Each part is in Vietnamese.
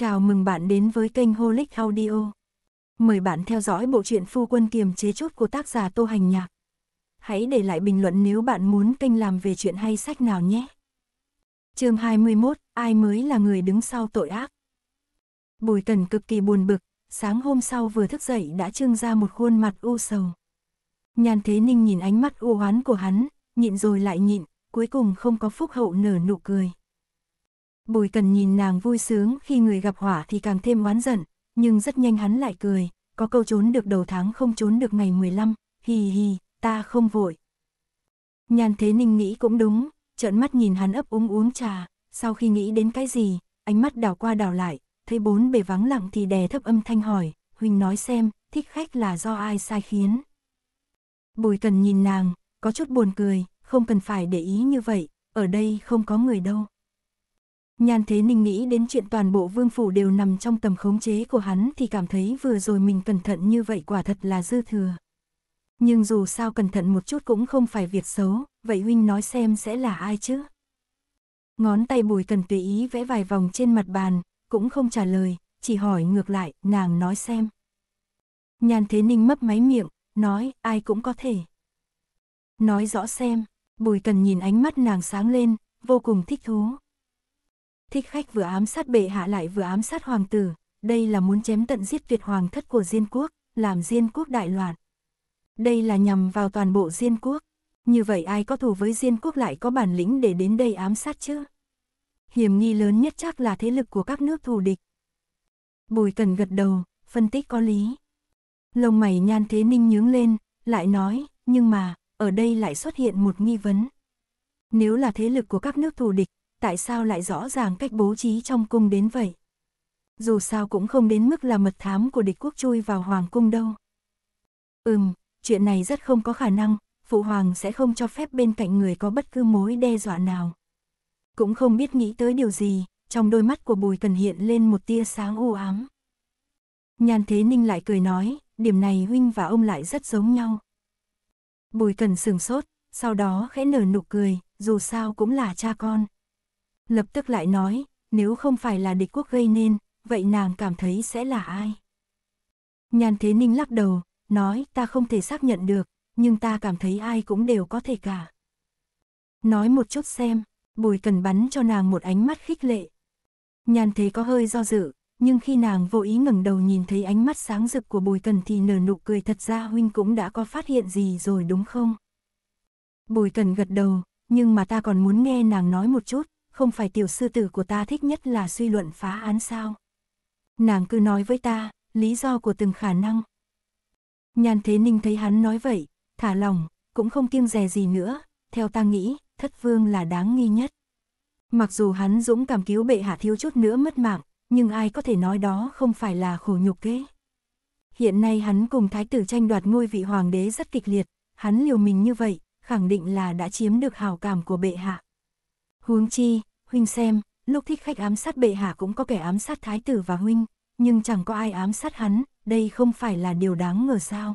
Chào mừng bạn đến với kênh Holic Audio. Mời bạn theo dõi bộ truyện Phu Quân Kiềm Chế Chút của tác giả Tô Hành Nhạc. Hãy để lại bình luận nếu bạn muốn kênh làm về chuyện hay sách nào nhé. chương 21, ai mới là người đứng sau tội ác? Bùi Cần cực kỳ buồn bực, sáng hôm sau vừa thức dậy đã trưng ra một khuôn mặt u sầu. Nhàn Thế Ninh nhìn ánh mắt u oán của hắn, nhịn rồi lại nhịn, cuối cùng không có phúc hậu nở nụ cười. Bùi cần nhìn nàng vui sướng khi người gặp hỏa thì càng thêm oán giận, nhưng rất nhanh hắn lại cười, có câu trốn được đầu tháng không trốn được ngày 15, hì hì, ta không vội. Nhàn thế ninh nghĩ cũng đúng, trợn mắt nhìn hắn ấp úng uống trà, sau khi nghĩ đến cái gì, ánh mắt đảo qua đảo lại, thấy bốn bề vắng lặng thì đè thấp âm thanh hỏi, Huỳnh nói xem, thích khách là do ai sai khiến. Bùi cần nhìn nàng, có chút buồn cười, không cần phải để ý như vậy, ở đây không có người đâu. Nhan Thế Ninh nghĩ đến chuyện toàn bộ vương phủ đều nằm trong tầm khống chế của hắn thì cảm thấy vừa rồi mình cẩn thận như vậy quả thật là dư thừa. Nhưng dù sao cẩn thận một chút cũng không phải việc xấu, vậy huynh nói xem sẽ là ai chứ? Ngón tay bùi cần tùy ý vẽ vài vòng trên mặt bàn, cũng không trả lời, chỉ hỏi ngược lại, nàng nói xem. Nhan Thế Ninh mấp máy miệng, nói, ai cũng có thể. Nói rõ xem, bùi cần nhìn ánh mắt nàng sáng lên, vô cùng thích thú thích khách vừa ám sát bệ hạ lại vừa ám sát hoàng tử, đây là muốn chém tận giết tuyệt hoàng thất của Diên quốc, làm Diên quốc đại loạn. Đây là nhằm vào toàn bộ Diên quốc, như vậy ai có thù với Diên quốc lại có bản lĩnh để đến đây ám sát chứ? Hiểm nghi lớn nhất chắc là thế lực của các nước thù địch. Bùi Cần gật đầu, phân tích có lý. Lông mày nhan thế ninh nhướng lên, lại nói, nhưng mà, ở đây lại xuất hiện một nghi vấn. Nếu là thế lực của các nước thù địch, tại sao lại rõ ràng cách bố trí trong cung đến vậy? Dù sao cũng không đến mức là mật thám của địch quốc chui vào hoàng cung đâu. Ừm, chuyện này rất không có khả năng, phụ hoàng sẽ không cho phép bên cạnh người có bất cứ mối đe dọa nào. Cũng không biết nghĩ tới điều gì, trong đôi mắt của Bùi Cần hiện lên một tia sáng u ám. Nhàn Thế Ninh lại cười nói, điểm này huynh và ông lại rất giống nhau. Bùi Cần sừng sốt, sau đó khẽ nở nụ cười, dù sao cũng là cha con lập tức lại nói, nếu không phải là địch quốc gây nên, vậy nàng cảm thấy sẽ là ai? Nhàn Thế Ninh lắc đầu, nói ta không thể xác nhận được, nhưng ta cảm thấy ai cũng đều có thể cả. Nói một chút xem, Bùi Cần bắn cho nàng một ánh mắt khích lệ. Nhàn Thế có hơi do dự, nhưng khi nàng vô ý ngẩng đầu nhìn thấy ánh mắt sáng rực của Bùi Cần thì nở nụ cười thật ra huynh cũng đã có phát hiện gì rồi đúng không? Bùi Cần gật đầu, nhưng mà ta còn muốn nghe nàng nói một chút, không phải tiểu sư tử của ta thích nhất là suy luận phá án sao. Nàng cứ nói với ta, lý do của từng khả năng. Nhan Thế Ninh thấy hắn nói vậy, thả lòng, cũng không kiêng dè gì nữa, theo ta nghĩ, thất vương là đáng nghi nhất. Mặc dù hắn dũng cảm cứu bệ hạ thiếu chút nữa mất mạng, nhưng ai có thể nói đó không phải là khổ nhục kế. Hiện nay hắn cùng thái tử tranh đoạt ngôi vị hoàng đế rất kịch liệt, hắn liều mình như vậy, khẳng định là đã chiếm được hào cảm của bệ hạ. Huống chi, huynh xem, lúc thích khách ám sát bệ hạ cũng có kẻ ám sát thái tử và huynh, nhưng chẳng có ai ám sát hắn, đây không phải là điều đáng ngờ sao.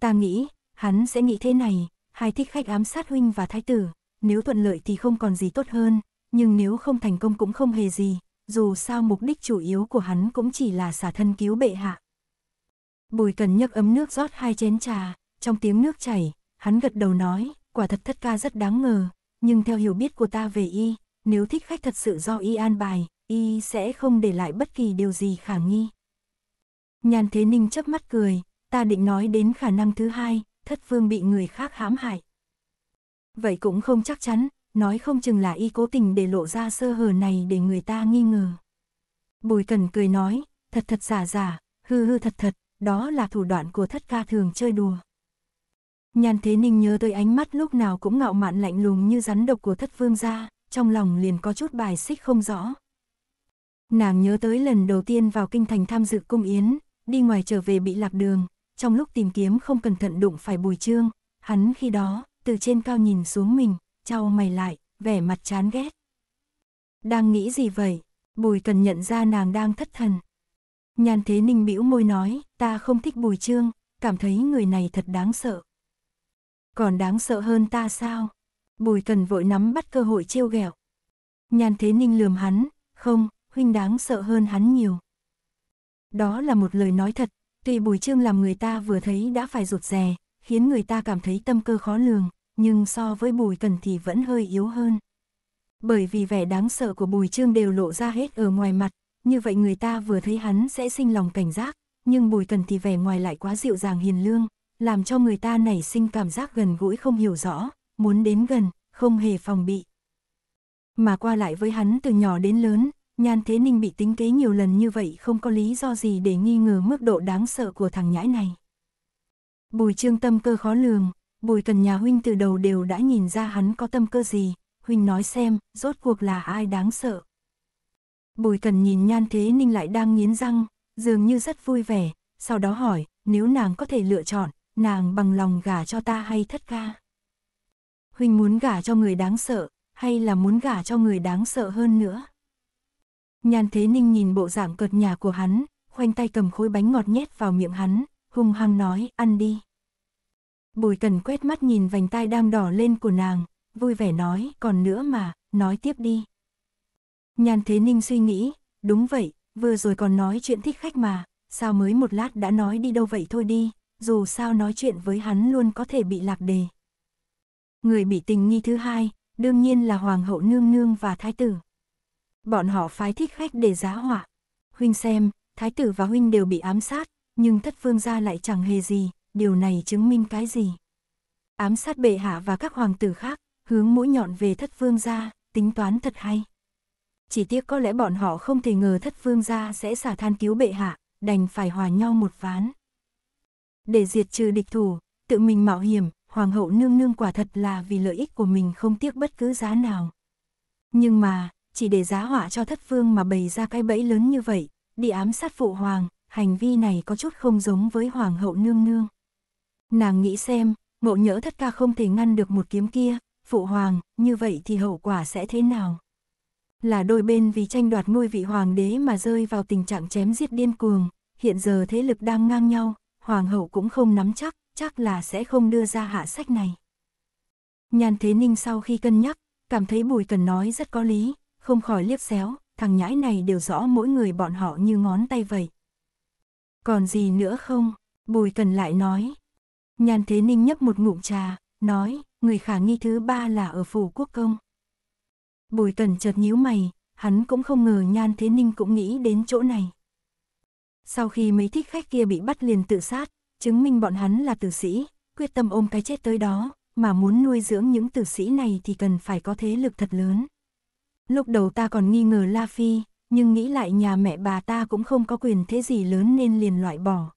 Ta nghĩ, hắn sẽ nghĩ thế này, hai thích khách ám sát huynh và thái tử, nếu thuận lợi thì không còn gì tốt hơn, nhưng nếu không thành công cũng không hề gì, dù sao mục đích chủ yếu của hắn cũng chỉ là xả thân cứu bệ hạ. Bùi cần nhấc ấm nước rót hai chén trà, trong tiếng nước chảy, hắn gật đầu nói, quả thật thất ca rất đáng ngờ, nhưng theo hiểu biết của ta về y, nếu thích khách thật sự do y an bài, y sẽ không để lại bất kỳ điều gì khả nghi. Nhàn Thế Ninh chớp mắt cười, ta định nói đến khả năng thứ hai, thất vương bị người khác hãm hại. Vậy cũng không chắc chắn, nói không chừng là y cố tình để lộ ra sơ hở này để người ta nghi ngờ. Bùi Cần cười nói, thật thật giả giả, hư hư thật thật, đó là thủ đoạn của thất ca thường chơi đùa. Nhan Thế Ninh nhớ tới ánh mắt lúc nào cũng ngạo mạn lạnh lùng như rắn độc của thất vương gia, trong lòng liền có chút bài xích không rõ. Nàng nhớ tới lần đầu tiên vào kinh thành tham dự cung yến, đi ngoài trở về bị lạc đường, trong lúc tìm kiếm không cẩn thận đụng phải bùi trương, hắn khi đó, từ trên cao nhìn xuống mình, trao mày lại, vẻ mặt chán ghét. Đang nghĩ gì vậy? Bùi cần nhận ra nàng đang thất thần. Nhan Thế Ninh bĩu môi nói, ta không thích bùi trương, cảm thấy người này thật đáng sợ. Còn đáng sợ hơn ta sao? Bùi cần vội nắm bắt cơ hội trêu ghẹo. Nhan thế ninh lườm hắn, không, huynh đáng sợ hơn hắn nhiều. Đó là một lời nói thật, tuy bùi trương làm người ta vừa thấy đã phải rụt rè, khiến người ta cảm thấy tâm cơ khó lường, nhưng so với bùi cần thì vẫn hơi yếu hơn. Bởi vì vẻ đáng sợ của bùi trương đều lộ ra hết ở ngoài mặt, như vậy người ta vừa thấy hắn sẽ sinh lòng cảnh giác, nhưng bùi cần thì vẻ ngoài lại quá dịu dàng hiền lương, làm cho người ta nảy sinh cảm giác gần gũi không hiểu rõ, muốn đến gần, không hề phòng bị. Mà qua lại với hắn từ nhỏ đến lớn, Nhan Thế Ninh bị tính kế nhiều lần như vậy không có lý do gì để nghi ngờ mức độ đáng sợ của thằng nhãi này. Bùi trương tâm cơ khó lường, bùi cần nhà huynh từ đầu đều đã nhìn ra hắn có tâm cơ gì, huynh nói xem, rốt cuộc là ai đáng sợ. Bùi cần nhìn Nhan Thế Ninh lại đang nghiến răng, dường như rất vui vẻ, sau đó hỏi, nếu nàng có thể lựa chọn, nàng bằng lòng gả cho ta hay thất ca? Huynh muốn gả cho người đáng sợ, hay là muốn gả cho người đáng sợ hơn nữa? Nhan Thế Ninh nhìn bộ dạng cợt nhà của hắn, khoanh tay cầm khối bánh ngọt nhét vào miệng hắn, hung hăng nói, ăn đi. Bùi cần quét mắt nhìn vành tai đang đỏ lên của nàng, vui vẻ nói, còn nữa mà, nói tiếp đi. Nhan Thế Ninh suy nghĩ, đúng vậy, vừa rồi còn nói chuyện thích khách mà, sao mới một lát đã nói đi đâu vậy thôi đi, dù sao nói chuyện với hắn luôn có thể bị lạc đề. Người bị tình nghi thứ hai, đương nhiên là Hoàng hậu nương nương và Thái tử. Bọn họ phái thích khách để giá hỏa. Huynh xem, Thái tử và Huynh đều bị ám sát, nhưng thất phương gia lại chẳng hề gì, điều này chứng minh cái gì. Ám sát bệ hạ và các hoàng tử khác, hướng mũi nhọn về thất phương gia, tính toán thật hay. Chỉ tiếc có lẽ bọn họ không thể ngờ thất phương gia sẽ xả than cứu bệ hạ, đành phải hòa nhau một ván để diệt trừ địch thủ, tự mình mạo hiểm, hoàng hậu nương nương quả thật là vì lợi ích của mình không tiếc bất cứ giá nào. Nhưng mà, chỉ để giá họa cho thất phương mà bày ra cái bẫy lớn như vậy, đi ám sát phụ hoàng, hành vi này có chút không giống với hoàng hậu nương nương. Nàng nghĩ xem, ngộ nhỡ thất ca không thể ngăn được một kiếm kia, phụ hoàng, như vậy thì hậu quả sẽ thế nào? Là đôi bên vì tranh đoạt ngôi vị hoàng đế mà rơi vào tình trạng chém giết điên cuồng, hiện giờ thế lực đang ngang nhau, hoàng hậu cũng không nắm chắc, chắc là sẽ không đưa ra hạ sách này. Nhan Thế Ninh sau khi cân nhắc, cảm thấy Bùi Cần nói rất có lý, không khỏi liếc xéo, thằng nhãi này đều rõ mỗi người bọn họ như ngón tay vậy. Còn gì nữa không? Bùi Cần lại nói. Nhan Thế Ninh nhấp một ngụm trà, nói, người khả nghi thứ ba là ở phủ quốc công. Bùi Cần chợt nhíu mày, hắn cũng không ngờ Nhan Thế Ninh cũng nghĩ đến chỗ này. Sau khi mấy thích khách kia bị bắt liền tự sát, chứng minh bọn hắn là tử sĩ, quyết tâm ôm cái chết tới đó, mà muốn nuôi dưỡng những tử sĩ này thì cần phải có thế lực thật lớn. Lúc đầu ta còn nghi ngờ La Phi, nhưng nghĩ lại nhà mẹ bà ta cũng không có quyền thế gì lớn nên liền loại bỏ.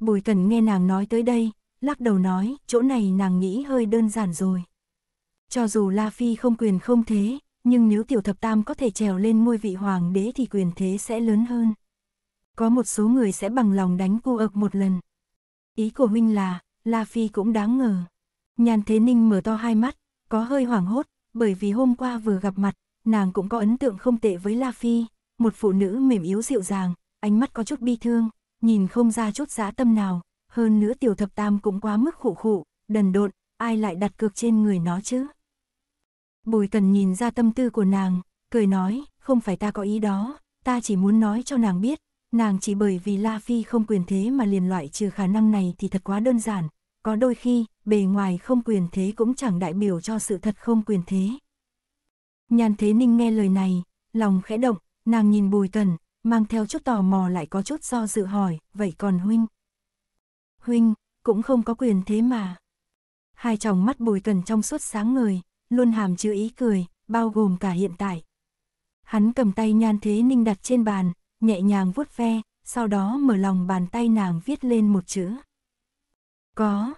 Bùi Cần nghe nàng nói tới đây, lắc đầu nói, chỗ này nàng nghĩ hơi đơn giản rồi. Cho dù La Phi không quyền không thế, nhưng nếu tiểu thập tam có thể trèo lên ngôi vị hoàng đế thì quyền thế sẽ lớn hơn có một số người sẽ bằng lòng đánh cô ực một lần. Ý của Minh là, La Phi cũng đáng ngờ. Nhàn Thế Ninh mở to hai mắt, có hơi hoảng hốt, bởi vì hôm qua vừa gặp mặt, nàng cũng có ấn tượng không tệ với La Phi, một phụ nữ mềm yếu dịu dàng, ánh mắt có chút bi thương, nhìn không ra chút giá tâm nào, hơn nữa tiểu thập tam cũng quá mức khụ khụ, đần độn, ai lại đặt cược trên người nó chứ. Bùi tần nhìn ra tâm tư của nàng, cười nói, không phải ta có ý đó, ta chỉ muốn nói cho nàng biết, Nàng chỉ bởi vì La Phi không quyền thế mà liền loại trừ khả năng này thì thật quá đơn giản, có đôi khi, bề ngoài không quyền thế cũng chẳng đại biểu cho sự thật không quyền thế. Nhàn Thế Ninh nghe lời này, lòng khẽ động, nàng nhìn Bùi Tần, mang theo chút tò mò lại có chút do dự hỏi, vậy còn Huynh? Huynh, cũng không có quyền thế mà. Hai tròng mắt Bùi Tần trong suốt sáng người luôn hàm chứa ý cười, bao gồm cả hiện tại. Hắn cầm tay Nhan Thế Ninh đặt trên bàn, nhẹ nhàng vuốt ve, sau đó mở lòng bàn tay nàng viết lên một chữ. Có.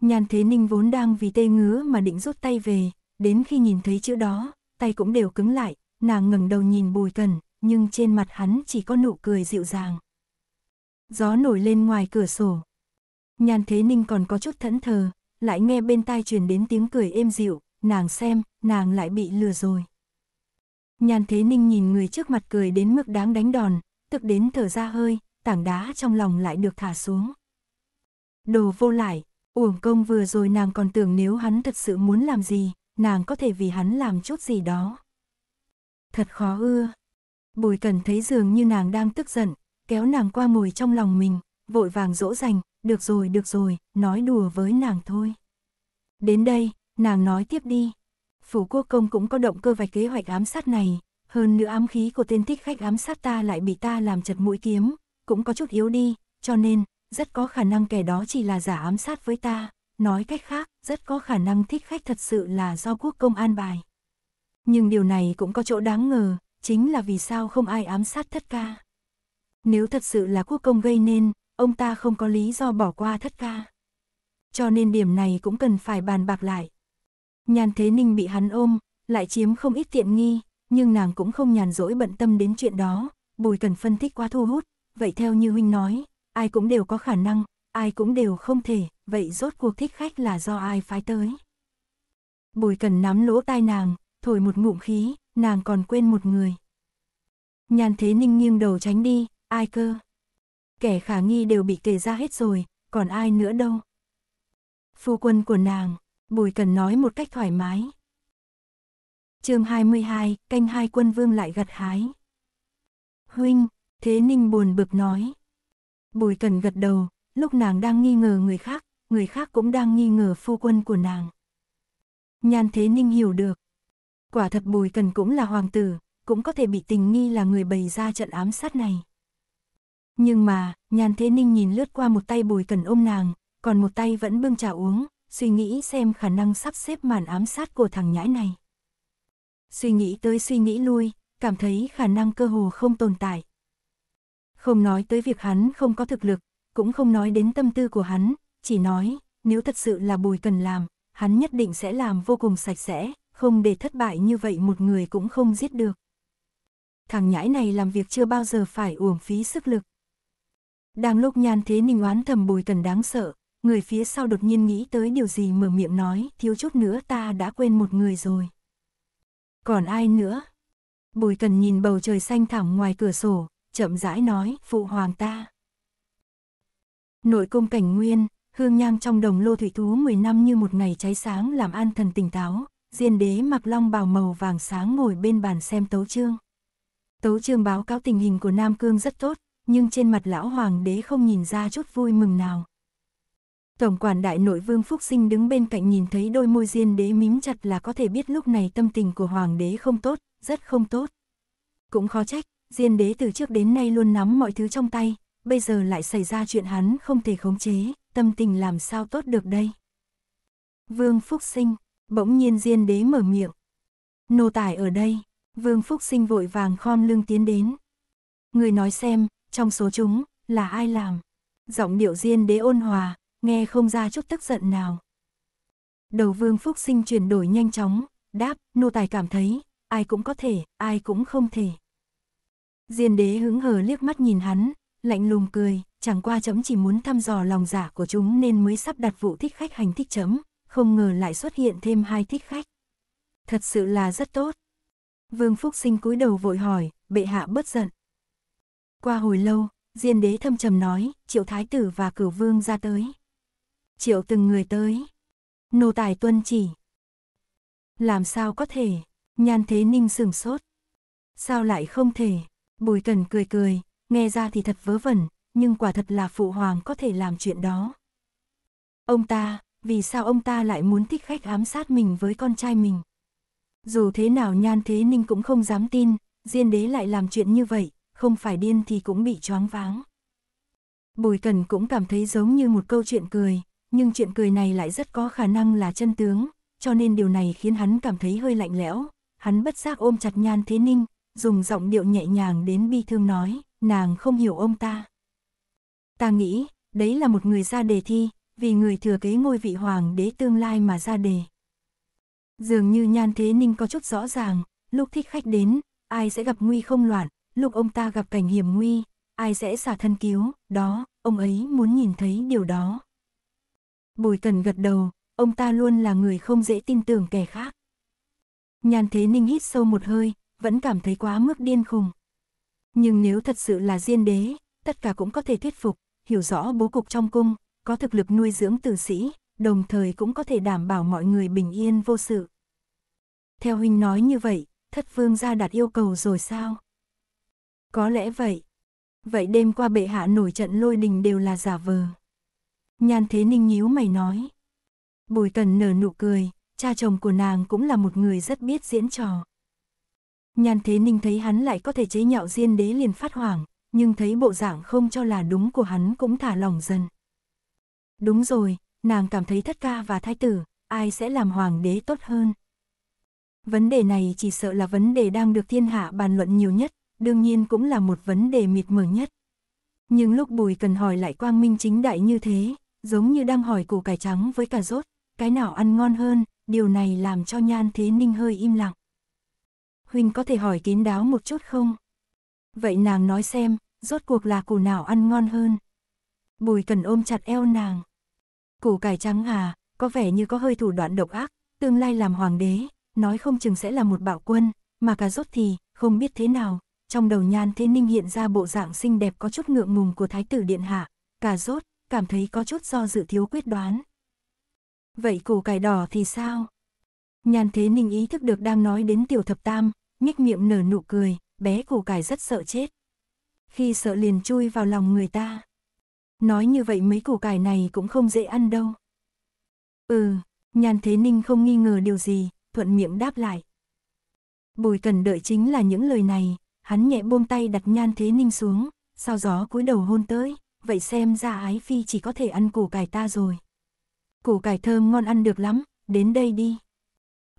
nhàn Thế Ninh vốn đang vì tê ngứa mà định rút tay về, đến khi nhìn thấy chữ đó, tay cũng đều cứng lại, nàng ngẩng đầu nhìn Bùi Cần, nhưng trên mặt hắn chỉ có nụ cười dịu dàng. Gió nổi lên ngoài cửa sổ. nhàn Thế Ninh còn có chút thẫn thờ, lại nghe bên tai truyền đến tiếng cười êm dịu, nàng xem, nàng lại bị lừa rồi. Nhan Thế Ninh nhìn người trước mặt cười đến mức đáng đánh đòn, tức đến thở ra hơi, tảng đá trong lòng lại được thả xuống. Đồ vô lại, uổng công vừa rồi nàng còn tưởng nếu hắn thật sự muốn làm gì, nàng có thể vì hắn làm chút gì đó. Thật khó ưa. Bùi cần thấy dường như nàng đang tức giận, kéo nàng qua mồi trong lòng mình, vội vàng dỗ dành, được rồi được rồi, nói đùa với nàng thôi. Đến đây, nàng nói tiếp đi phủ quốc công cũng có động cơ vạch kế hoạch ám sát này, hơn nữa ám khí của tên thích khách ám sát ta lại bị ta làm chật mũi kiếm, cũng có chút yếu đi, cho nên, rất có khả năng kẻ đó chỉ là giả ám sát với ta, nói cách khác, rất có khả năng thích khách thật sự là do quốc công an bài. Nhưng điều này cũng có chỗ đáng ngờ, chính là vì sao không ai ám sát thất ca. Nếu thật sự là quốc công gây nên, ông ta không có lý do bỏ qua thất ca. Cho nên điểm này cũng cần phải bàn bạc lại. Nhan Thế Ninh bị hắn ôm, lại chiếm không ít tiện nghi, nhưng nàng cũng không nhàn rỗi bận tâm đến chuyện đó, Bùi Cần phân tích quá thu hút, vậy theo như huynh nói, ai cũng đều có khả năng, ai cũng đều không thể, vậy rốt cuộc thích khách là do ai phái tới. Bùi Cần nắm lỗ tai nàng, thổi một ngụm khí, nàng còn quên một người. Nhan Thế Ninh nghiêng đầu tránh đi, ai cơ? Kẻ khả nghi đều bị kề ra hết rồi, còn ai nữa đâu? Phu quân của nàng, Bùi Cần nói một cách thoải mái. chương 22, canh hai quân vương lại gật hái. Huynh, Thế Ninh buồn bực nói. Bùi Cần gật đầu, lúc nàng đang nghi ngờ người khác, người khác cũng đang nghi ngờ phu quân của nàng. Nhan Thế Ninh hiểu được. Quả thật Bùi Cần cũng là hoàng tử, cũng có thể bị tình nghi là người bày ra trận ám sát này. Nhưng mà, Nhan Thế Ninh nhìn lướt qua một tay Bùi Cần ôm nàng, còn một tay vẫn bưng trà uống, suy nghĩ xem khả năng sắp xếp màn ám sát của thằng nhãi này. Suy nghĩ tới suy nghĩ lui, cảm thấy khả năng cơ hồ không tồn tại. Không nói tới việc hắn không có thực lực, cũng không nói đến tâm tư của hắn, chỉ nói, nếu thật sự là bùi cần làm, hắn nhất định sẽ làm vô cùng sạch sẽ, không để thất bại như vậy một người cũng không giết được. Thằng nhãi này làm việc chưa bao giờ phải uổng phí sức lực. Đang lúc nhan thế ninh oán thầm bùi cần đáng sợ, người phía sau đột nhiên nghĩ tới điều gì mở miệng nói, thiếu chút nữa ta đã quên một người rồi. Còn ai nữa? Bùi cần nhìn bầu trời xanh thẳm ngoài cửa sổ, chậm rãi nói, phụ hoàng ta. Nội cung cảnh nguyên, hương nhang trong đồng lô thủy thú 10 năm như một ngày cháy sáng làm an thần tỉnh táo, diên đế mặc long bào màu vàng sáng ngồi bên bàn xem tấu chương. Tấu chương báo cáo tình hình của Nam Cương rất tốt, nhưng trên mặt lão hoàng đế không nhìn ra chút vui mừng nào. Tổng quản đại nội vương Phúc Sinh đứng bên cạnh nhìn thấy đôi môi diên đế mím chặt là có thể biết lúc này tâm tình của hoàng đế không tốt, rất không tốt. Cũng khó trách, diên đế từ trước đến nay luôn nắm mọi thứ trong tay, bây giờ lại xảy ra chuyện hắn không thể khống chế, tâm tình làm sao tốt được đây. Vương Phúc Sinh, bỗng nhiên diên đế mở miệng. Nô tài ở đây, Vương Phúc Sinh vội vàng khom lưng tiến đến. Người nói xem, trong số chúng, là ai làm? Giọng điệu diên đế ôn hòa, nghe không ra chút tức giận nào. Đầu Vương Phúc Sinh chuyển đổi nhanh chóng, đáp, nô tài cảm thấy, ai cũng có thể, ai cũng không thể. Diên đế hứng hờ liếc mắt nhìn hắn, lạnh lùng cười, chẳng qua chấm chỉ muốn thăm dò lòng giả dạ của chúng nên mới sắp đặt vụ thích khách hành thích chấm, không ngờ lại xuất hiện thêm hai thích khách. Thật sự là rất tốt. Vương Phúc Sinh cúi đầu vội hỏi, bệ hạ bớt giận. Qua hồi lâu, Diên đế thâm trầm nói, triệu thái tử và cửu vương ra tới. Triệu từng người tới. Nô tài tuân chỉ. Làm sao có thể, nhan thế ninh sửng sốt. Sao lại không thể, bùi cần cười cười, nghe ra thì thật vớ vẩn, nhưng quả thật là phụ hoàng có thể làm chuyện đó. Ông ta, vì sao ông ta lại muốn thích khách ám sát mình với con trai mình? Dù thế nào nhan thế ninh cũng không dám tin, diên đế lại làm chuyện như vậy, không phải điên thì cũng bị choáng váng. Bùi Cần cũng cảm thấy giống như một câu chuyện cười, nhưng chuyện cười này lại rất có khả năng là chân tướng, cho nên điều này khiến hắn cảm thấy hơi lạnh lẽo. Hắn bất giác ôm chặt Nhan Thế Ninh, dùng giọng điệu nhẹ nhàng đến bi thương nói, nàng không hiểu ông ta. Ta nghĩ, đấy là một người ra đề thi, vì người thừa kế ngôi vị hoàng đế tương lai mà ra đề. Dường như Nhan Thế Ninh có chút rõ ràng, lúc thích khách đến, ai sẽ gặp nguy không loạn, lúc ông ta gặp cảnh hiểm nguy, ai sẽ xả thân cứu, đó, ông ấy muốn nhìn thấy điều đó. Bùi Cần gật đầu, ông ta luôn là người không dễ tin tưởng kẻ khác. Nhàn Thế Ninh hít sâu một hơi, vẫn cảm thấy quá mức điên khùng. Nhưng nếu thật sự là diên đế, tất cả cũng có thể thuyết phục, hiểu rõ bố cục trong cung, có thực lực nuôi dưỡng tử sĩ, đồng thời cũng có thể đảm bảo mọi người bình yên vô sự. Theo huynh nói như vậy, thất vương gia đạt yêu cầu rồi sao? Có lẽ vậy. Vậy đêm qua bệ hạ nổi trận lôi đình đều là giả vờ. Nhan Thế Ninh nhíu mày nói. Bùi cần nở nụ cười, cha chồng của nàng cũng là một người rất biết diễn trò. Nhan Thế Ninh thấy hắn lại có thể chế nhạo Diên Đế liền phát hoảng, nhưng thấy bộ dạng không cho là đúng của hắn cũng thả lỏng dần. Đúng rồi, nàng cảm thấy thất ca và thái tử, ai sẽ làm hoàng đế tốt hơn? Vấn đề này chỉ sợ là vấn đề đang được thiên hạ bàn luận nhiều nhất, đương nhiên cũng là một vấn đề mịt mờ nhất. Nhưng lúc Bùi cần hỏi lại quang minh chính đại như thế, giống như đang hỏi củ cải trắng với cà rốt, cái nào ăn ngon hơn, điều này làm cho Nhan Thế Ninh hơi im lặng. Huynh có thể hỏi kín đáo một chút không? Vậy nàng nói xem, rốt cuộc là củ nào ăn ngon hơn? Bùi cần ôm chặt eo nàng. Củ cải trắng à, có vẻ như có hơi thủ đoạn độc ác, tương lai làm hoàng đế, nói không chừng sẽ là một bạo quân, mà cà rốt thì, không biết thế nào. Trong đầu Nhan Thế Ninh hiện ra bộ dạng xinh đẹp có chút ngượng ngùng của Thái tử Điện Hạ, cà rốt, cảm thấy có chút do dự thiếu quyết đoán. Vậy củ cải đỏ thì sao? Nhàn thế ninh ý thức được đang nói đến tiểu thập tam, nhếch miệng nở nụ cười, bé củ cải rất sợ chết. Khi sợ liền chui vào lòng người ta. Nói như vậy mấy củ cải này cũng không dễ ăn đâu. Ừ, nhàn thế ninh không nghi ngờ điều gì, thuận miệng đáp lại. Bùi cần đợi chính là những lời này, hắn nhẹ buông tay đặt nhan thế ninh xuống, sao gió cúi đầu hôn tới vậy xem ra ái phi chỉ có thể ăn củ cải ta rồi. Củ cải thơm ngon ăn được lắm, đến đây đi.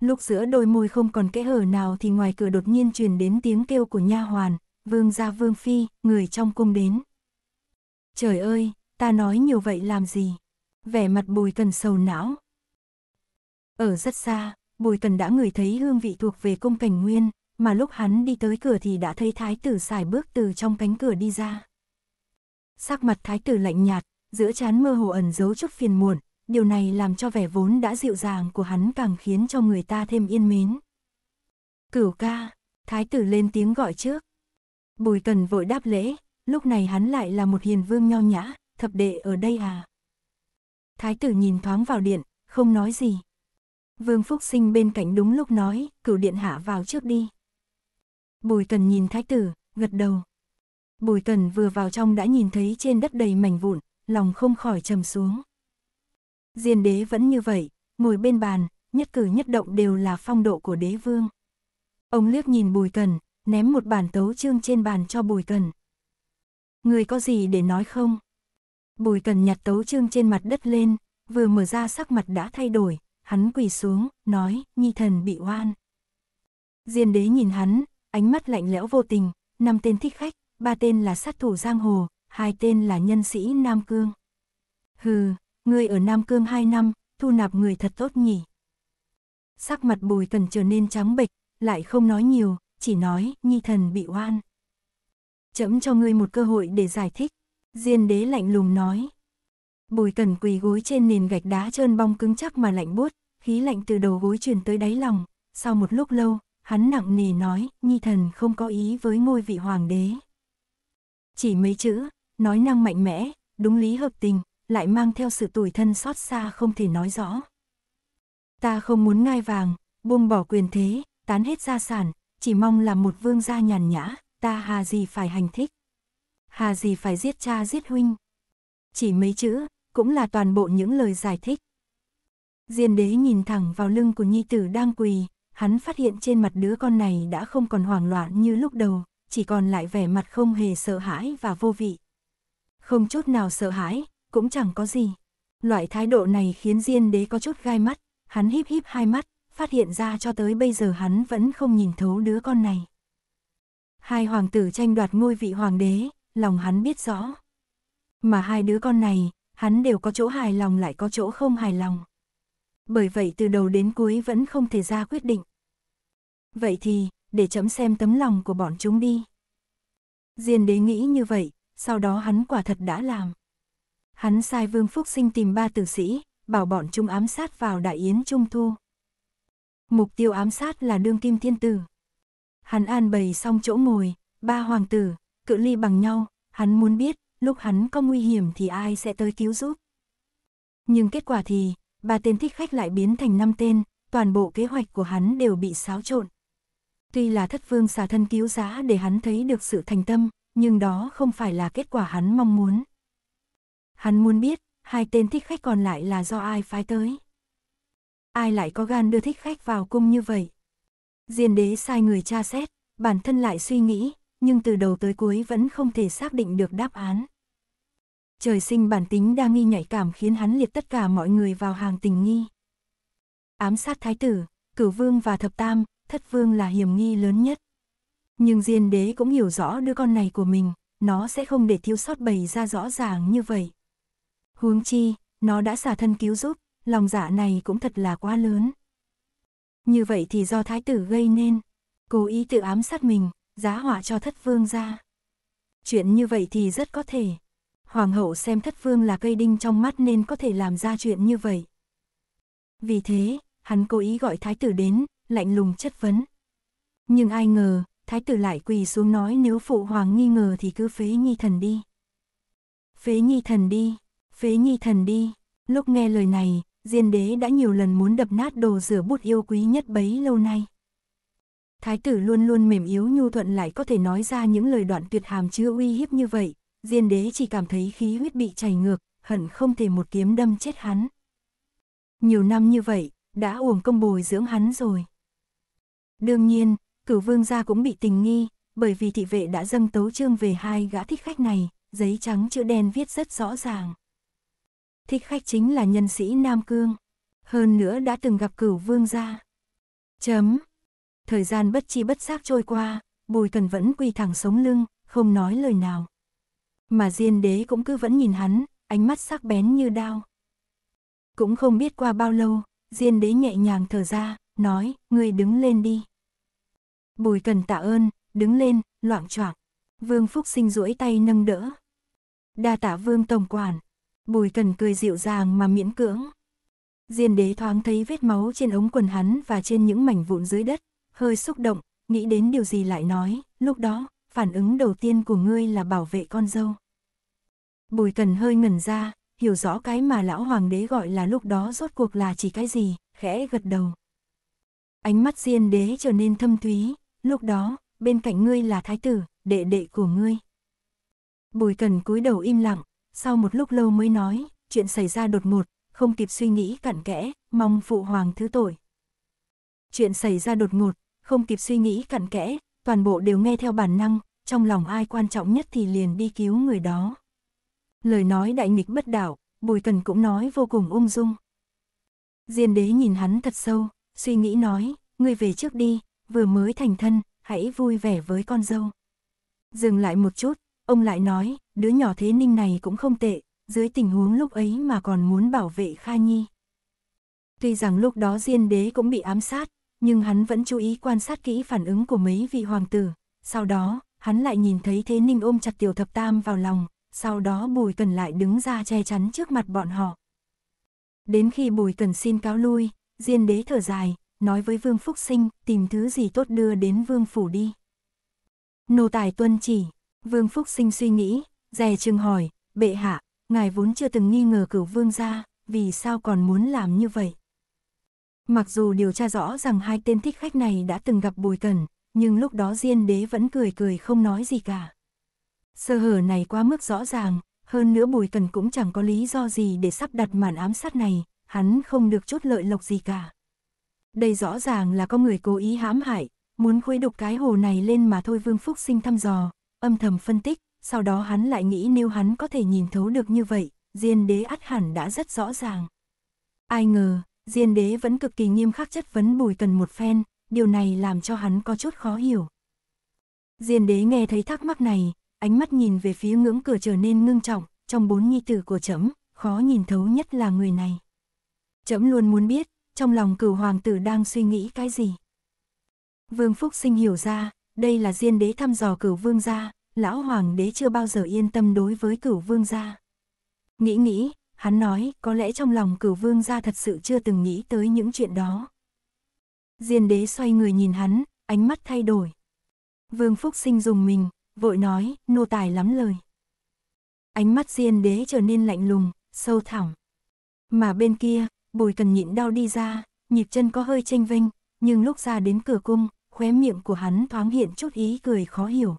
Lúc giữa đôi môi không còn kẽ hở nào thì ngoài cửa đột nhiên truyền đến tiếng kêu của nha hoàn, vương gia vương phi, người trong cung đến. Trời ơi, ta nói nhiều vậy làm gì? Vẻ mặt bùi cần sầu não. Ở rất xa, bùi cần đã ngửi thấy hương vị thuộc về cung cảnh nguyên, mà lúc hắn đi tới cửa thì đã thấy thái tử xài bước từ trong cánh cửa đi ra sắc mặt thái tử lạnh nhạt, giữa chán mơ hồ ẩn giấu chút phiền muộn, điều này làm cho vẻ vốn đã dịu dàng của hắn càng khiến cho người ta thêm yên mến. Cửu ca, thái tử lên tiếng gọi trước. Bùi cần vội đáp lễ, lúc này hắn lại là một hiền vương nho nhã, thập đệ ở đây à. Thái tử nhìn thoáng vào điện, không nói gì. Vương Phúc Sinh bên cạnh đúng lúc nói, cửu điện hạ vào trước đi. Bùi cần nhìn thái tử, gật đầu, Bùi Cẩn vừa vào trong đã nhìn thấy trên đất đầy mảnh vụn, lòng không khỏi trầm xuống. Diên đế vẫn như vậy, ngồi bên bàn, nhất cử nhất động đều là phong độ của đế vương. Ông liếc nhìn Bùi Cẩn, ném một bản tấu chương trên bàn cho Bùi Cẩn. Người có gì để nói không? Bùi Cẩn nhặt tấu chương trên mặt đất lên, vừa mở ra sắc mặt đã thay đổi, hắn quỳ xuống, nói, nhi thần bị oan. Diên đế nhìn hắn, ánh mắt lạnh lẽo vô tình, năm tên thích khách, ba tên là sát thủ giang hồ, hai tên là nhân sĩ Nam Cương. Hừ, ngươi ở Nam Cương hai năm, thu nạp người thật tốt nhỉ. Sắc mặt bùi cần trở nên trắng bệch, lại không nói nhiều, chỉ nói nhi thần bị oan. Chấm cho ngươi một cơ hội để giải thích, diên đế lạnh lùng nói. Bùi cần quỳ gối trên nền gạch đá trơn bong cứng chắc mà lạnh buốt, khí lạnh từ đầu gối truyền tới đáy lòng, sau một lúc lâu, hắn nặng nề nói, nhi thần không có ý với ngôi vị hoàng đế. Chỉ mấy chữ, nói năng mạnh mẽ, đúng lý hợp tình, lại mang theo sự tủi thân xót xa không thể nói rõ. Ta không muốn ngai vàng, buông bỏ quyền thế, tán hết gia sản, chỉ mong làm một vương gia nhàn nhã, ta hà gì phải hành thích. Hà gì phải giết cha giết huynh. Chỉ mấy chữ, cũng là toàn bộ những lời giải thích. Diên đế nhìn thẳng vào lưng của nhi tử đang quỳ, hắn phát hiện trên mặt đứa con này đã không còn hoảng loạn như lúc đầu, chỉ còn lại vẻ mặt không hề sợ hãi và vô vị. Không chút nào sợ hãi, cũng chẳng có gì. Loại thái độ này khiến Diên đế có chút gai mắt, hắn híp híp hai mắt, phát hiện ra cho tới bây giờ hắn vẫn không nhìn thấu đứa con này. Hai hoàng tử tranh đoạt ngôi vị hoàng đế, lòng hắn biết rõ. Mà hai đứa con này, hắn đều có chỗ hài lòng lại có chỗ không hài lòng. Bởi vậy từ đầu đến cuối vẫn không thể ra quyết định. Vậy thì, để chấm xem tấm lòng của bọn chúng đi. Diên đế nghĩ như vậy, sau đó hắn quả thật đã làm. Hắn sai Vương Phúc Sinh tìm ba tử sĩ, bảo bọn chúng ám sát vào đại yến trung thu. Mục tiêu ám sát là đương kim thiên tử. Hắn an bày xong chỗ ngồi, ba hoàng tử, cự ly bằng nhau, hắn muốn biết, lúc hắn có nguy hiểm thì ai sẽ tới cứu giúp. Nhưng kết quả thì, ba tên thích khách lại biến thành năm tên, toàn bộ kế hoạch của hắn đều bị xáo trộn. Tuy là thất vương xà thân cứu giá để hắn thấy được sự thành tâm, nhưng đó không phải là kết quả hắn mong muốn. Hắn muốn biết, hai tên thích khách còn lại là do ai phái tới. Ai lại có gan đưa thích khách vào cung như vậy? Diên đế sai người tra xét, bản thân lại suy nghĩ, nhưng từ đầu tới cuối vẫn không thể xác định được đáp án. Trời sinh bản tính đa nghi nhạy cảm khiến hắn liệt tất cả mọi người vào hàng tình nghi. Ám sát thái tử, cửu vương và thập tam, thất vương là hiểm nghi lớn nhất. Nhưng diên đế cũng hiểu rõ đứa con này của mình, nó sẽ không để thiếu sót bày ra rõ ràng như vậy. Huống chi, nó đã xả thân cứu giúp, lòng dạ này cũng thật là quá lớn. Như vậy thì do thái tử gây nên, cố ý tự ám sát mình, giá họa cho thất vương ra. Chuyện như vậy thì rất có thể. Hoàng hậu xem thất vương là cây đinh trong mắt nên có thể làm ra chuyện như vậy. Vì thế, hắn cố ý gọi thái tử đến, lạnh lùng chất vấn. Nhưng ai ngờ, thái tử lại quỳ xuống nói nếu phụ hoàng nghi ngờ thì cứ phế nhi thần đi. Phế nhi thần đi, phế nhi thần đi, lúc nghe lời này, diên đế đã nhiều lần muốn đập nát đồ rửa bút yêu quý nhất bấy lâu nay. Thái tử luôn luôn mềm yếu nhu thuận lại có thể nói ra những lời đoạn tuyệt hàm chứa uy hiếp như vậy, diên đế chỉ cảm thấy khí huyết bị chảy ngược, hận không thể một kiếm đâm chết hắn. Nhiều năm như vậy, đã uổng công bồi dưỡng hắn rồi. Đương nhiên, cửu vương gia cũng bị tình nghi, bởi vì thị vệ đã dâng tấu trương về hai gã thích khách này, giấy trắng chữ đen viết rất rõ ràng. Thích khách chính là nhân sĩ Nam Cương, hơn nữa đã từng gặp cửu vương gia. Chấm. Thời gian bất chi bất giác trôi qua, Bùi Cần vẫn quỳ thẳng sống lưng, không nói lời nào. Mà Diên Đế cũng cứ vẫn nhìn hắn, ánh mắt sắc bén như đao. Cũng không biết qua bao lâu, Diên Đế nhẹ nhàng thở ra, nói, ngươi đứng lên đi. Bùi cần tạ ơn, đứng lên, loạn choạng. Vương Phúc Sinh duỗi tay nâng đỡ. Đa tạ Vương Tổng Quản. Bùi cần cười dịu dàng mà miễn cưỡng. Diên đế thoáng thấy vết máu trên ống quần hắn và trên những mảnh vụn dưới đất, hơi xúc động, nghĩ đến điều gì lại nói, lúc đó, phản ứng đầu tiên của ngươi là bảo vệ con dâu. Bùi cần hơi ngẩn ra, hiểu rõ cái mà lão hoàng đế gọi là lúc đó rốt cuộc là chỉ cái gì, khẽ gật đầu ánh mắt diên đế trở nên thâm thúy, lúc đó, bên cạnh ngươi là thái tử, đệ đệ của ngươi. Bùi cần cúi đầu im lặng, sau một lúc lâu mới nói, chuyện xảy ra đột ngột, không kịp suy nghĩ cặn kẽ, mong phụ hoàng thứ tội. Chuyện xảy ra đột ngột, không kịp suy nghĩ cặn kẽ, toàn bộ đều nghe theo bản năng, trong lòng ai quan trọng nhất thì liền đi cứu người đó. Lời nói đại nghịch bất đảo Bùi Cần cũng nói vô cùng ung dung. Diên đế nhìn hắn thật sâu, suy nghĩ nói, ngươi về trước đi, vừa mới thành thân, hãy vui vẻ với con dâu. Dừng lại một chút, ông lại nói, đứa nhỏ thế ninh này cũng không tệ, dưới tình huống lúc ấy mà còn muốn bảo vệ Kha Nhi. Tuy rằng lúc đó Diên đế cũng bị ám sát, nhưng hắn vẫn chú ý quan sát kỹ phản ứng của mấy vị hoàng tử. Sau đó, hắn lại nhìn thấy Thế Ninh ôm chặt Tiểu Thập Tam vào lòng, sau đó Bùi Cần lại đứng ra che chắn trước mặt bọn họ. Đến khi Bùi Cần xin cáo lui, Diên đế thở dài, nói với Vương Phúc Sinh, tìm thứ gì tốt đưa đến Vương Phủ đi. Nô tài tuân chỉ, Vương Phúc Sinh suy nghĩ, dè chừng hỏi, bệ hạ, ngài vốn chưa từng nghi ngờ cửu vương gia, vì sao còn muốn làm như vậy? Mặc dù điều tra rõ rằng hai tên thích khách này đã từng gặp Bùi Cẩn, nhưng lúc đó Diên đế vẫn cười cười không nói gì cả. Sơ hở này quá mức rõ ràng, hơn nữa Bùi Cẩn cũng chẳng có lý do gì để sắp đặt màn ám sát này, hắn không được chút lợi lộc gì cả. Đây rõ ràng là có người cố ý hãm hại, muốn khuấy đục cái hồ này lên mà thôi Vương Phúc Sinh thăm dò, âm thầm phân tích, sau đó hắn lại nghĩ nếu hắn có thể nhìn thấu được như vậy, Diên đế ắt hẳn đã rất rõ ràng. Ai ngờ, Diên đế vẫn cực kỳ nghiêm khắc chất vấn Bùi Cần một phen, điều này làm cho hắn có chút khó hiểu. Diên đế nghe thấy thắc mắc này, ánh mắt nhìn về phía ngưỡng cửa trở nên ngưng trọng, trong bốn nghi tử của trẫm khó nhìn thấu nhất là người này. Chấm luôn muốn biết, trong lòng cửu hoàng tử đang suy nghĩ cái gì. Vương Phúc Sinh hiểu ra, đây là diên đế thăm dò cửu vương gia, lão hoàng đế chưa bao giờ yên tâm đối với cửu vương gia. Nghĩ nghĩ, hắn nói có lẽ trong lòng cửu vương gia thật sự chưa từng nghĩ tới những chuyện đó. Diên đế xoay người nhìn hắn, ánh mắt thay đổi. Vương Phúc Sinh dùng mình, vội nói, nô tài lắm lời. Ánh mắt diên đế trở nên lạnh lùng, sâu thẳm. Mà bên kia, Bùi cần nhịn đau đi ra, nhịp chân có hơi chênh vênh, nhưng lúc ra đến cửa cung, khóe miệng của hắn thoáng hiện chút ý cười khó hiểu.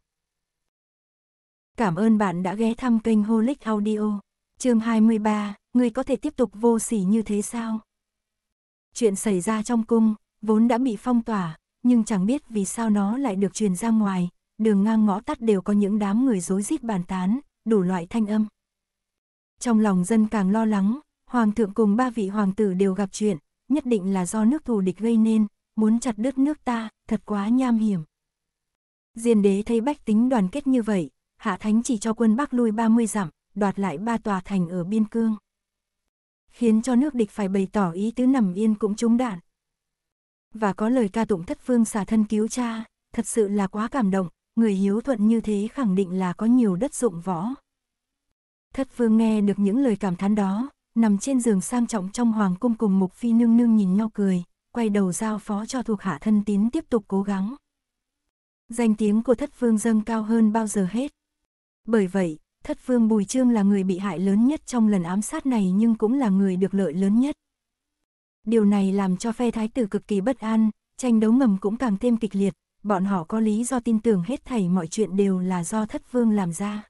Cảm ơn bạn đã ghé thăm kênh Holic Audio. Chương 23, người có thể tiếp tục vô sỉ như thế sao? Chuyện xảy ra trong cung, vốn đã bị phong tỏa, nhưng chẳng biết vì sao nó lại được truyền ra ngoài, đường ngang ngõ tắt đều có những đám người rối rít bàn tán, đủ loại thanh âm. Trong lòng dân càng lo lắng, Hoàng thượng cùng ba vị hoàng tử đều gặp chuyện, nhất định là do nước thù địch gây nên, muốn chặt đứt nước ta, thật quá nham hiểm. Diên đế thấy bách tính đoàn kết như vậy, hạ thánh chỉ cho quân Bắc lui 30 dặm, đoạt lại ba tòa thành ở biên cương. Khiến cho nước địch phải bày tỏ ý tứ nằm yên cũng trúng đạn. Và có lời ca tụng thất phương xả thân cứu cha, thật sự là quá cảm động, người hiếu thuận như thế khẳng định là có nhiều đất dụng võ. Thất phương nghe được những lời cảm thán đó, nằm trên giường sang trọng trong hoàng cung cùng mục phi nương nương nhìn nhau cười, quay đầu giao phó cho thuộc hạ thân tín tiếp tục cố gắng. Danh tiếng của thất vương dâng cao hơn bao giờ hết. Bởi vậy, thất vương Bùi Trương là người bị hại lớn nhất trong lần ám sát này nhưng cũng là người được lợi lớn nhất. Điều này làm cho phe thái tử cực kỳ bất an, tranh đấu ngầm cũng càng thêm kịch liệt, bọn họ có lý do tin tưởng hết thảy mọi chuyện đều là do thất vương làm ra.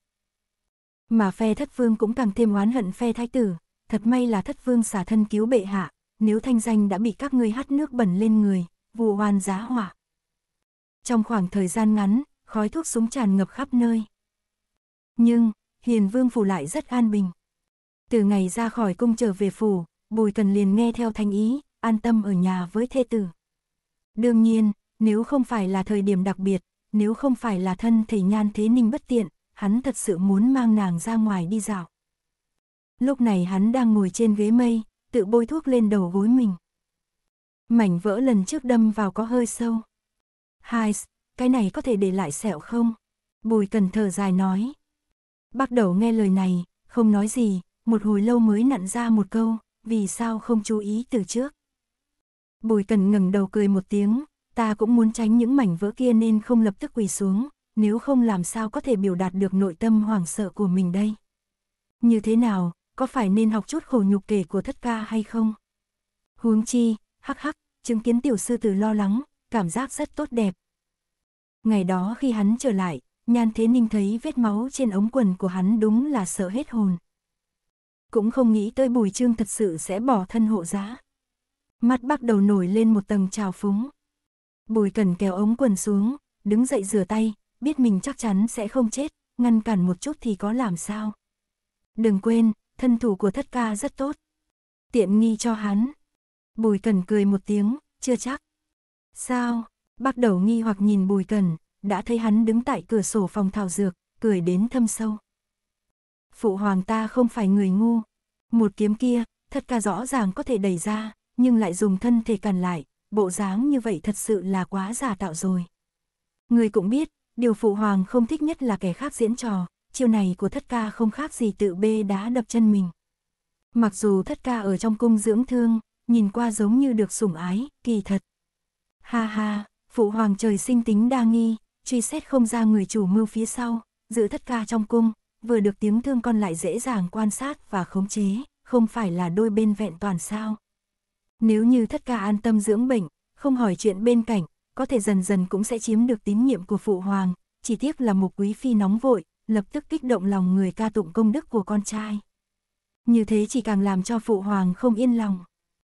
Mà phe thất vương cũng càng thêm oán hận phe thái tử, thật may là thất vương xả thân cứu bệ hạ, nếu thanh danh đã bị các ngươi hát nước bẩn lên người, vù oan giá hỏa. Trong khoảng thời gian ngắn, khói thuốc súng tràn ngập khắp nơi. Nhưng, hiền vương phủ lại rất an bình. Từ ngày ra khỏi cung trở về phủ, bùi tần liền nghe theo thanh ý, an tâm ở nhà với thê tử. Đương nhiên, nếu không phải là thời điểm đặc biệt, nếu không phải là thân thể nhan thế ninh bất tiện, hắn thật sự muốn mang nàng ra ngoài đi dạo. Lúc này hắn đang ngồi trên ghế mây, tự bôi thuốc lên đầu gối mình. Mảnh vỡ lần trước đâm vào có hơi sâu. Hai, cái này có thể để lại sẹo không? Bùi cần thở dài nói. bắt đầu nghe lời này, không nói gì, một hồi lâu mới nặn ra một câu, vì sao không chú ý từ trước. Bùi cần ngẩng đầu cười một tiếng, ta cũng muốn tránh những mảnh vỡ kia nên không lập tức quỳ xuống, nếu không làm sao có thể biểu đạt được nội tâm hoảng sợ của mình đây. Như thế nào, có phải nên học chút khổ nhục kể của thất ca hay không? Huống chi, hắc hắc, chứng kiến tiểu sư tử lo lắng, cảm giác rất tốt đẹp. Ngày đó khi hắn trở lại, Nhan Thế Ninh thấy vết máu trên ống quần của hắn đúng là sợ hết hồn. Cũng không nghĩ tới Bùi Trương thật sự sẽ bỏ thân hộ giá. Mắt bắt đầu nổi lên một tầng trào phúng. Bùi cần kéo ống quần xuống, đứng dậy rửa tay, biết mình chắc chắn sẽ không chết, ngăn cản một chút thì có làm sao. Đừng quên, thân thủ của thất ca rất tốt. Tiện nghi cho hắn. Bùi Cần cười một tiếng, chưa chắc. Sao? Bắt đầu nghi hoặc nhìn Bùi Cần, đã thấy hắn đứng tại cửa sổ phòng thảo dược, cười đến thâm sâu. Phụ hoàng ta không phải người ngu. Một kiếm kia, thất ca rõ ràng có thể đẩy ra, nhưng lại dùng thân thể cản lại, bộ dáng như vậy thật sự là quá giả tạo rồi. Người cũng biết, điều phụ hoàng không thích nhất là kẻ khác diễn trò, chiêu này của thất ca không khác gì tự bê đá đập chân mình. Mặc dù thất ca ở trong cung dưỡng thương, nhìn qua giống như được sủng ái, kỳ thật. Ha ha, phụ hoàng trời sinh tính đa nghi, truy xét không ra người chủ mưu phía sau, giữ thất ca trong cung, vừa được tiếng thương con lại dễ dàng quan sát và khống chế, không phải là đôi bên vẹn toàn sao. Nếu như thất ca an tâm dưỡng bệnh, không hỏi chuyện bên cạnh, có thể dần dần cũng sẽ chiếm được tín nhiệm của phụ hoàng, chỉ tiếc là một quý phi nóng vội, lập tức kích động lòng người ca tụng công đức của con trai. Như thế chỉ càng làm cho phụ hoàng không yên lòng.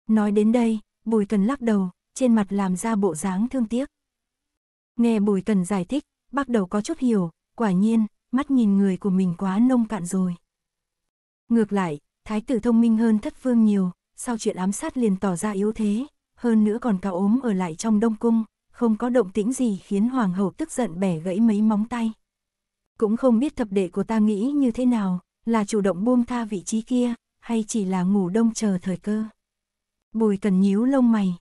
Nói đến đây, Bùi Cần lắc đầu, trên mặt làm ra bộ dáng thương tiếc. Nghe Bùi Cần giải thích, bắt đầu có chút hiểu, quả nhiên, mắt nhìn người của mình quá nông cạn rồi. Ngược lại, thái tử thông minh hơn thất phương nhiều, sau chuyện ám sát liền tỏ ra yếu thế, hơn nữa còn cả ốm ở lại trong đông cung, không có động tĩnh gì khiến hoàng hậu tức giận bẻ gãy mấy móng tay. Cũng không biết thập đệ của ta nghĩ như thế nào, là chủ động buông tha vị trí kia, hay chỉ là ngủ đông chờ thời cơ. Bùi cần nhíu lông mày.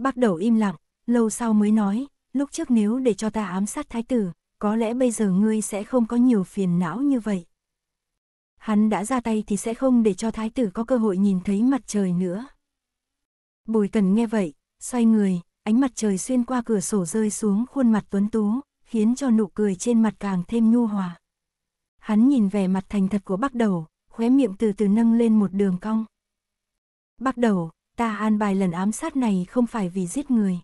bắt đầu im lặng, lâu sau mới nói, lúc trước nếu để cho ta ám sát thái tử, có lẽ bây giờ ngươi sẽ không có nhiều phiền não như vậy. Hắn đã ra tay thì sẽ không để cho thái tử có cơ hội nhìn thấy mặt trời nữa. Bùi cần nghe vậy, xoay người, ánh mặt trời xuyên qua cửa sổ rơi xuống khuôn mặt tuấn tú, khiến cho nụ cười trên mặt càng thêm nhu hòa. Hắn nhìn vẻ mặt thành thật của bác đầu, khóe miệng từ từ nâng lên một đường cong. Bác đầu, ta an bài lần ám sát này không phải vì giết người.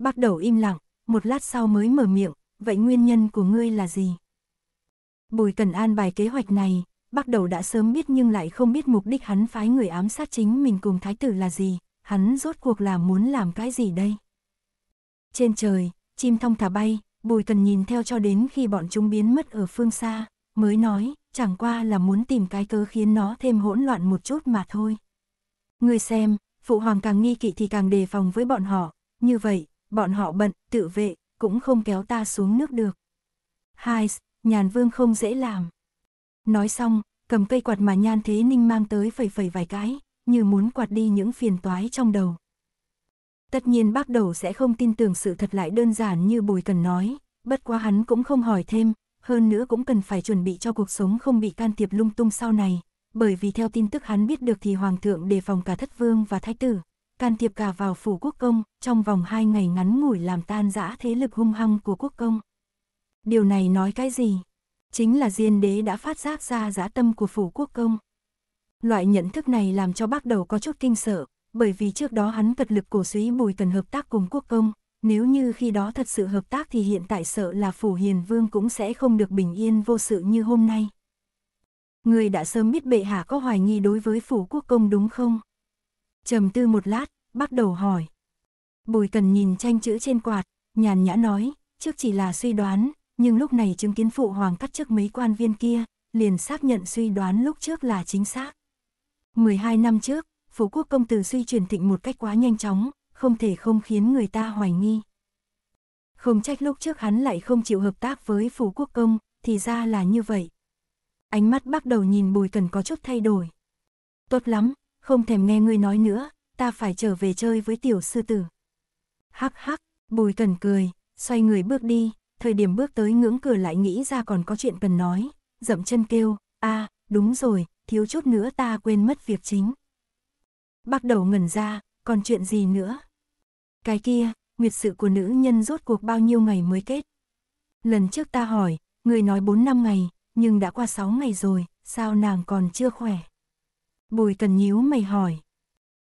Bác đầu im lặng, một lát sau mới mở miệng, vậy nguyên nhân của ngươi là gì? Bùi cần an bài kế hoạch này, bác đầu đã sớm biết nhưng lại không biết mục đích hắn phái người ám sát chính mình cùng thái tử là gì, hắn rốt cuộc là muốn làm cái gì đây? Trên trời, chim thong thả bay, Bùi Cần nhìn theo cho đến khi bọn chúng biến mất ở phương xa, mới nói, chẳng qua là muốn tìm cái cớ khiến nó thêm hỗn loạn một chút mà thôi. Người xem, phụ hoàng càng nghi kỵ thì càng đề phòng với bọn họ, như vậy, bọn họ bận, tự vệ, cũng không kéo ta xuống nước được. Hai, nhàn vương không dễ làm. Nói xong, cầm cây quạt mà nhan thế ninh mang tới phẩy phẩy vài cái, như muốn quạt đi những phiền toái trong đầu. Tất nhiên bác đầu sẽ không tin tưởng sự thật lại đơn giản như Bùi Cần nói, bất quá hắn cũng không hỏi thêm, hơn nữa cũng cần phải chuẩn bị cho cuộc sống không bị can thiệp lung tung sau này, bởi vì theo tin tức hắn biết được thì Hoàng thượng đề phòng cả thất vương và thái tử, can thiệp cả vào phủ quốc công, trong vòng hai ngày ngắn ngủi làm tan rã thế lực hung hăng của quốc công. Điều này nói cái gì? Chính là diên đế đã phát giác ra dã tâm của phủ quốc công. Loại nhận thức này làm cho bác đầu có chút kinh sợ, bởi vì trước đó hắn cật lực cổ suý Bùi cần hợp tác cùng quốc công, nếu như khi đó thật sự hợp tác thì hiện tại sợ là Phủ Hiền Vương cũng sẽ không được bình yên vô sự như hôm nay. Người đã sớm biết bệ hạ có hoài nghi đối với Phủ Quốc Công đúng không? trầm tư một lát, bắt đầu hỏi. Bùi cần nhìn tranh chữ trên quạt, nhàn nhã nói, trước chỉ là suy đoán, nhưng lúc này chứng kiến Phụ Hoàng cắt trước mấy quan viên kia, liền xác nhận suy đoán lúc trước là chính xác. 12 năm trước, phú quốc công từ suy chuyển thịnh một cách quá nhanh chóng, không thể không khiến người ta hoài nghi. Không trách lúc trước hắn lại không chịu hợp tác với phú quốc công, thì ra là như vậy. Ánh mắt bắt đầu nhìn bùi cần có chút thay đổi. Tốt lắm, không thèm nghe ngươi nói nữa, ta phải trở về chơi với tiểu sư tử. Hắc hắc, bùi cần cười, xoay người bước đi, thời điểm bước tới ngưỡng cửa lại nghĩ ra còn có chuyện cần nói, dậm chân kêu, a đúng rồi, thiếu chút nữa ta quên mất việc chính bắt đầu ngẩn ra, còn chuyện gì nữa? Cái kia, nguyệt sự của nữ nhân rốt cuộc bao nhiêu ngày mới kết? Lần trước ta hỏi, người nói 4 năm ngày, nhưng đã qua 6 ngày rồi, sao nàng còn chưa khỏe? Bùi cần nhíu mày hỏi.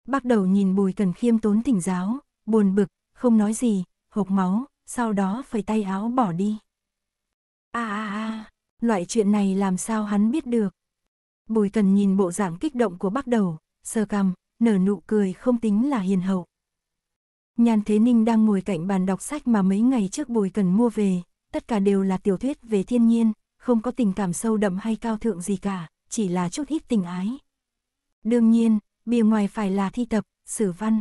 bắt đầu nhìn bùi cần khiêm tốn tỉnh giáo, buồn bực, không nói gì, hộc máu, sau đó phải tay áo bỏ đi. À à à, loại chuyện này làm sao hắn biết được? Bùi cần nhìn bộ dạng kích động của bắt đầu, sơ cằm, nở nụ cười không tính là hiền hậu. Nhan Thế Ninh đang ngồi cạnh bàn đọc sách mà mấy ngày trước Bùi Cần mua về, tất cả đều là tiểu thuyết về thiên nhiên, không có tình cảm sâu đậm hay cao thượng gì cả, chỉ là chút ít tình ái. Đương nhiên, bìa ngoài phải là thi tập, sử văn.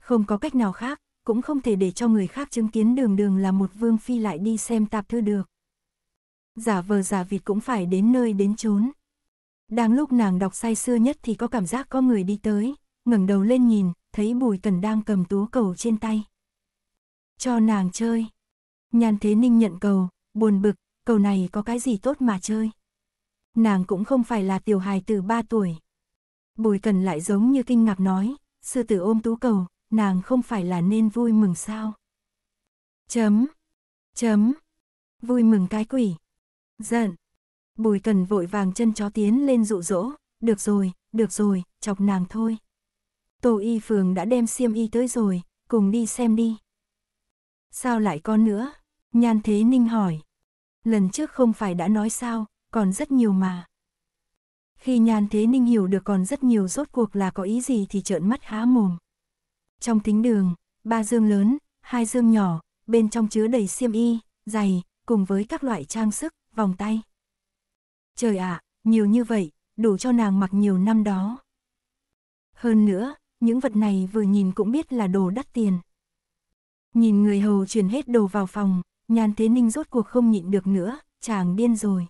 Không có cách nào khác, cũng không thể để cho người khác chứng kiến đường đường là một vương phi lại đi xem tạp thư được. Giả vờ giả vịt cũng phải đến nơi đến chốn. Đang lúc nàng đọc say xưa nhất thì có cảm giác có người đi tới, ngẩng đầu lên nhìn, thấy Bùi Tần đang cầm tú cầu trên tay. Cho nàng chơi. Nhan Thế Ninh nhận cầu, buồn bực, cầu này có cái gì tốt mà chơi. Nàng cũng không phải là tiểu hài từ 3 tuổi. Bùi Tần lại giống như kinh ngạc nói, sư tử ôm tú cầu, nàng không phải là nên vui mừng sao. Chấm. Chấm. Vui mừng cái quỷ. Giận. Bùi cần vội vàng chân chó tiến lên dụ dỗ, được rồi, được rồi, chọc nàng thôi. Tô y phường đã đem xiêm y tới rồi, cùng đi xem đi. Sao lại con nữa? Nhan Thế Ninh hỏi. Lần trước không phải đã nói sao, còn rất nhiều mà. Khi Nhan Thế Ninh hiểu được còn rất nhiều rốt cuộc là có ý gì thì trợn mắt há mồm. Trong thính đường, ba dương lớn, hai dương nhỏ, bên trong chứa đầy xiêm y, giày, cùng với các loại trang sức, vòng tay. Trời ạ, à, nhiều như vậy, đủ cho nàng mặc nhiều năm đó. Hơn nữa, những vật này vừa nhìn cũng biết là đồ đắt tiền. Nhìn người hầu chuyển hết đồ vào phòng, nhàn thế ninh rốt cuộc không nhịn được nữa, chàng điên rồi.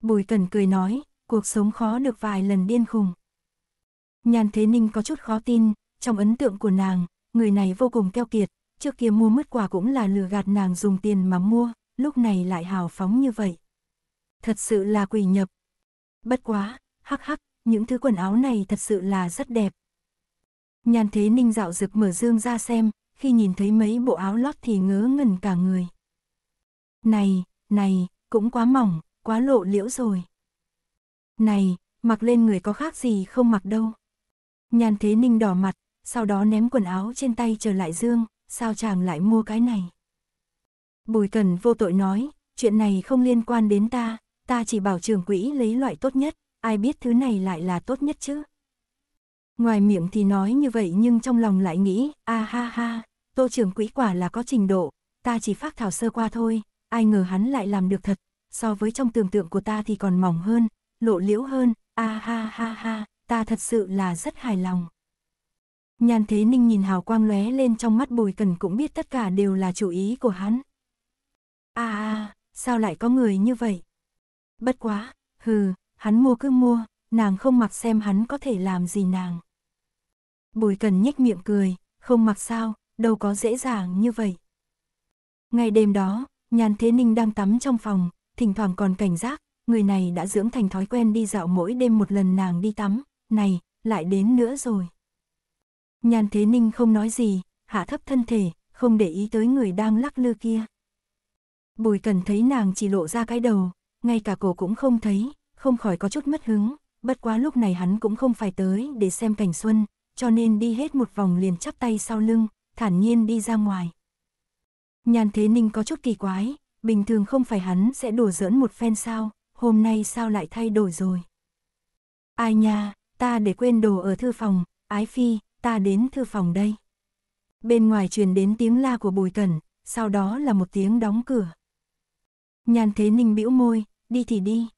Bùi cần cười nói, cuộc sống khó được vài lần điên khùng. Nhàn thế ninh có chút khó tin, trong ấn tượng của nàng, người này vô cùng keo kiệt, trước kia mua mứt quà cũng là lừa gạt nàng dùng tiền mà mua, lúc này lại hào phóng như vậy thật sự là quỷ nhập. Bất quá, hắc hắc, những thứ quần áo này thật sự là rất đẹp. Nhàn thế ninh dạo rực mở dương ra xem, khi nhìn thấy mấy bộ áo lót thì ngớ ngẩn cả người. Này, này, cũng quá mỏng, quá lộ liễu rồi. Này, mặc lên người có khác gì không mặc đâu. Nhàn thế ninh đỏ mặt, sau đó ném quần áo trên tay trở lại dương, sao chàng lại mua cái này. Bùi Cần vô tội nói, chuyện này không liên quan đến ta, ta chỉ bảo trưởng quỹ lấy loại tốt nhất, ai biết thứ này lại là tốt nhất chứ. Ngoài miệng thì nói như vậy nhưng trong lòng lại nghĩ, a ha ha, tô trưởng quỹ quả là có trình độ, ta chỉ phát thảo sơ qua thôi, ai ngờ hắn lại làm được thật, so với trong tưởng tượng của ta thì còn mỏng hơn, lộ liễu hơn, a ha ha ha, ta thật sự là rất hài lòng. Nhan Thế Ninh nhìn hào quang lóe lên trong mắt Bùi Cần cũng biết tất cả đều là chủ ý của hắn. À, sao lại có người như vậy? bất quá, hừ, hắn mua cứ mua, nàng không mặc xem hắn có thể làm gì nàng. Bùi cần nhếch miệng cười, không mặc sao, đâu có dễ dàng như vậy. Ngày đêm đó, nhàn thế ninh đang tắm trong phòng, thỉnh thoảng còn cảnh giác, người này đã dưỡng thành thói quen đi dạo mỗi đêm một lần nàng đi tắm, này, lại đến nữa rồi. Nhàn thế ninh không nói gì, hạ thấp thân thể, không để ý tới người đang lắc lư kia. Bùi cần thấy nàng chỉ lộ ra cái đầu, ngay cả cổ cũng không thấy, không khỏi có chút mất hứng, bất quá lúc này hắn cũng không phải tới để xem cảnh xuân, cho nên đi hết một vòng liền chắp tay sau lưng, thản nhiên đi ra ngoài. Nhàn Thế Ninh có chút kỳ quái, bình thường không phải hắn sẽ đùa giỡn một phen sao, hôm nay sao lại thay đổi rồi. Ai nha, ta để quên đồ ở thư phòng, ái phi, ta đến thư phòng đây. Bên ngoài truyền đến tiếng la của Bùi Cẩn, sau đó là một tiếng đóng cửa. Nhàn Thế Ninh bĩu môi, đi thì đi.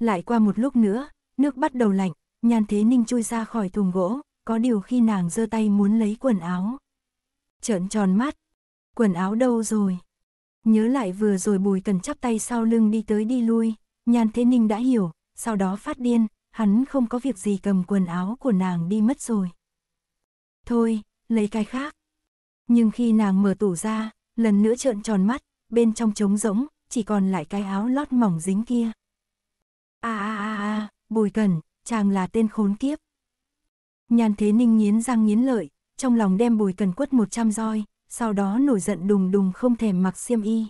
Lại qua một lúc nữa, nước bắt đầu lạnh, nhan thế ninh chui ra khỏi thùng gỗ, có điều khi nàng giơ tay muốn lấy quần áo. Trợn tròn mắt, quần áo đâu rồi? Nhớ lại vừa rồi bùi cần chắp tay sau lưng đi tới đi lui, nhan thế ninh đã hiểu, sau đó phát điên, hắn không có việc gì cầm quần áo của nàng đi mất rồi. Thôi, lấy cái khác. Nhưng khi nàng mở tủ ra, lần nữa trợn tròn mắt, bên trong trống rỗng, chỉ còn lại cái áo lót mỏng dính kia. à à à à, bùi cần, chàng là tên khốn kiếp. Nhàn thế ninh nghiến răng nghiến lợi, trong lòng đem bùi cần quất 100 roi, sau đó nổi giận đùng đùng không thèm mặc xiêm y.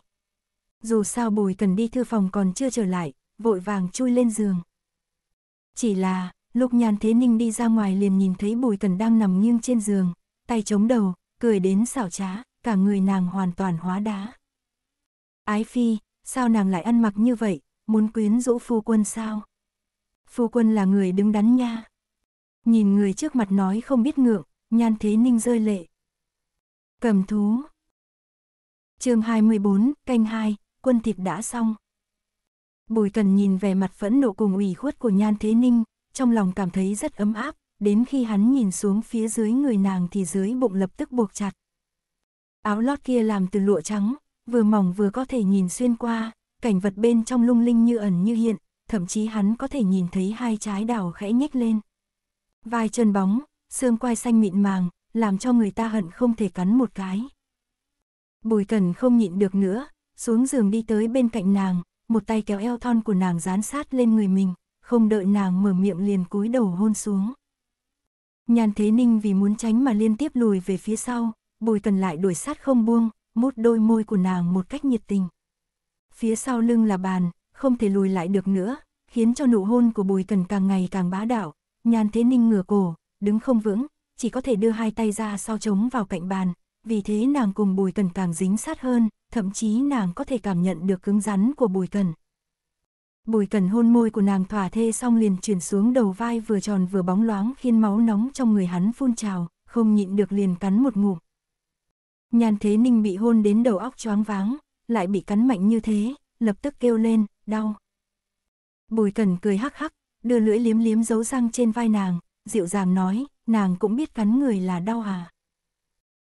Dù sao bùi cần đi thư phòng còn chưa trở lại, vội vàng chui lên giường. Chỉ là, lúc nhàn thế ninh đi ra ngoài liền nhìn thấy bùi cần đang nằm nghiêng trên giường, tay chống đầu, cười đến xảo trá, cả người nàng hoàn toàn hóa đá. Ái phi, sao nàng lại ăn mặc như vậy, muốn quyến rũ phu quân sao? Phu quân là người đứng đắn nha. Nhìn người trước mặt nói không biết ngượng, nhan thế ninh rơi lệ. Cầm thú. chương 24, canh 2, quân thịt đã xong. Bùi cần nhìn về mặt phẫn nộ cùng ủy khuất của nhan thế ninh, trong lòng cảm thấy rất ấm áp, đến khi hắn nhìn xuống phía dưới người nàng thì dưới bụng lập tức buộc chặt. Áo lót kia làm từ lụa trắng, vừa mỏng vừa có thể nhìn xuyên qua, cảnh vật bên trong lung linh như ẩn như hiện, thậm chí hắn có thể nhìn thấy hai trái đào khẽ nhếch lên. Vai chân bóng, xương quai xanh mịn màng, làm cho người ta hận không thể cắn một cái. Bùi cần không nhịn được nữa, xuống giường đi tới bên cạnh nàng, một tay kéo eo thon của nàng dán sát lên người mình, không đợi nàng mở miệng liền cúi đầu hôn xuống. Nhàn Thế Ninh vì muốn tránh mà liên tiếp lùi về phía sau, Bùi Cần lại đuổi sát không buông, mút đôi môi của nàng một cách nhiệt tình. Phía sau lưng là bàn, không thể lùi lại được nữa, khiến cho nụ hôn của Bùi Cần càng ngày càng bá đạo, Nhan Thế Ninh ngửa cổ, đứng không vững, chỉ có thể đưa hai tay ra sau chống vào cạnh bàn, vì thế nàng cùng Bùi Cần càng dính sát hơn, thậm chí nàng có thể cảm nhận được cứng rắn của Bùi Cần. Bùi Cần hôn môi của nàng thỏa thê xong liền chuyển xuống đầu vai vừa tròn vừa bóng loáng khiến máu nóng trong người hắn phun trào, không nhịn được liền cắn một ngụm. Nhan Thế Ninh bị hôn đến đầu óc choáng váng, lại bị cắn mạnh như thế, lập tức kêu lên, đau. Bùi Cẩn cười hắc hắc, đưa lưỡi liếm liếm dấu răng trên vai nàng, dịu dàng nói, nàng cũng biết cắn người là đau à.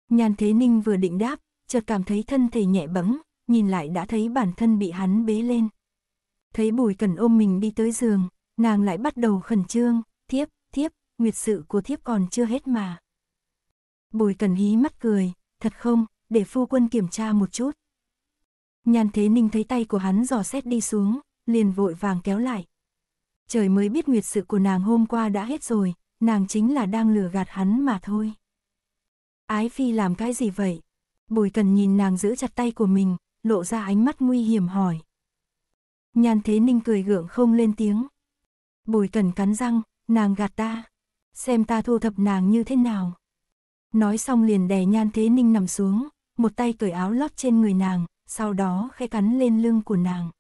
Nhan Thế Ninh vừa định đáp, chợt cảm thấy thân thể nhẹ bẫng, nhìn lại đã thấy bản thân bị hắn bế lên. Thấy Bùi Cẩn ôm mình đi tới giường, nàng lại bắt đầu khẩn trương, thiếp, thiếp, nguyệt sự của thiếp còn chưa hết mà. Bùi Cẩn hí mắt cười, thật không, để phu quân kiểm tra một chút. Nhàn thế ninh thấy tay của hắn dò xét đi xuống, liền vội vàng kéo lại. Trời mới biết nguyệt sự của nàng hôm qua đã hết rồi, nàng chính là đang lừa gạt hắn mà thôi. Ái phi làm cái gì vậy? Bùi cần nhìn nàng giữ chặt tay của mình, lộ ra ánh mắt nguy hiểm hỏi. Nhàn thế ninh cười gượng không lên tiếng. Bùi cần cắn răng, nàng gạt ta. Xem ta thu thập nàng như thế nào. Nói xong liền đè Nhan Thế Ninh nằm xuống, một tay cởi áo lót trên người nàng, sau đó khẽ cắn lên lưng của nàng.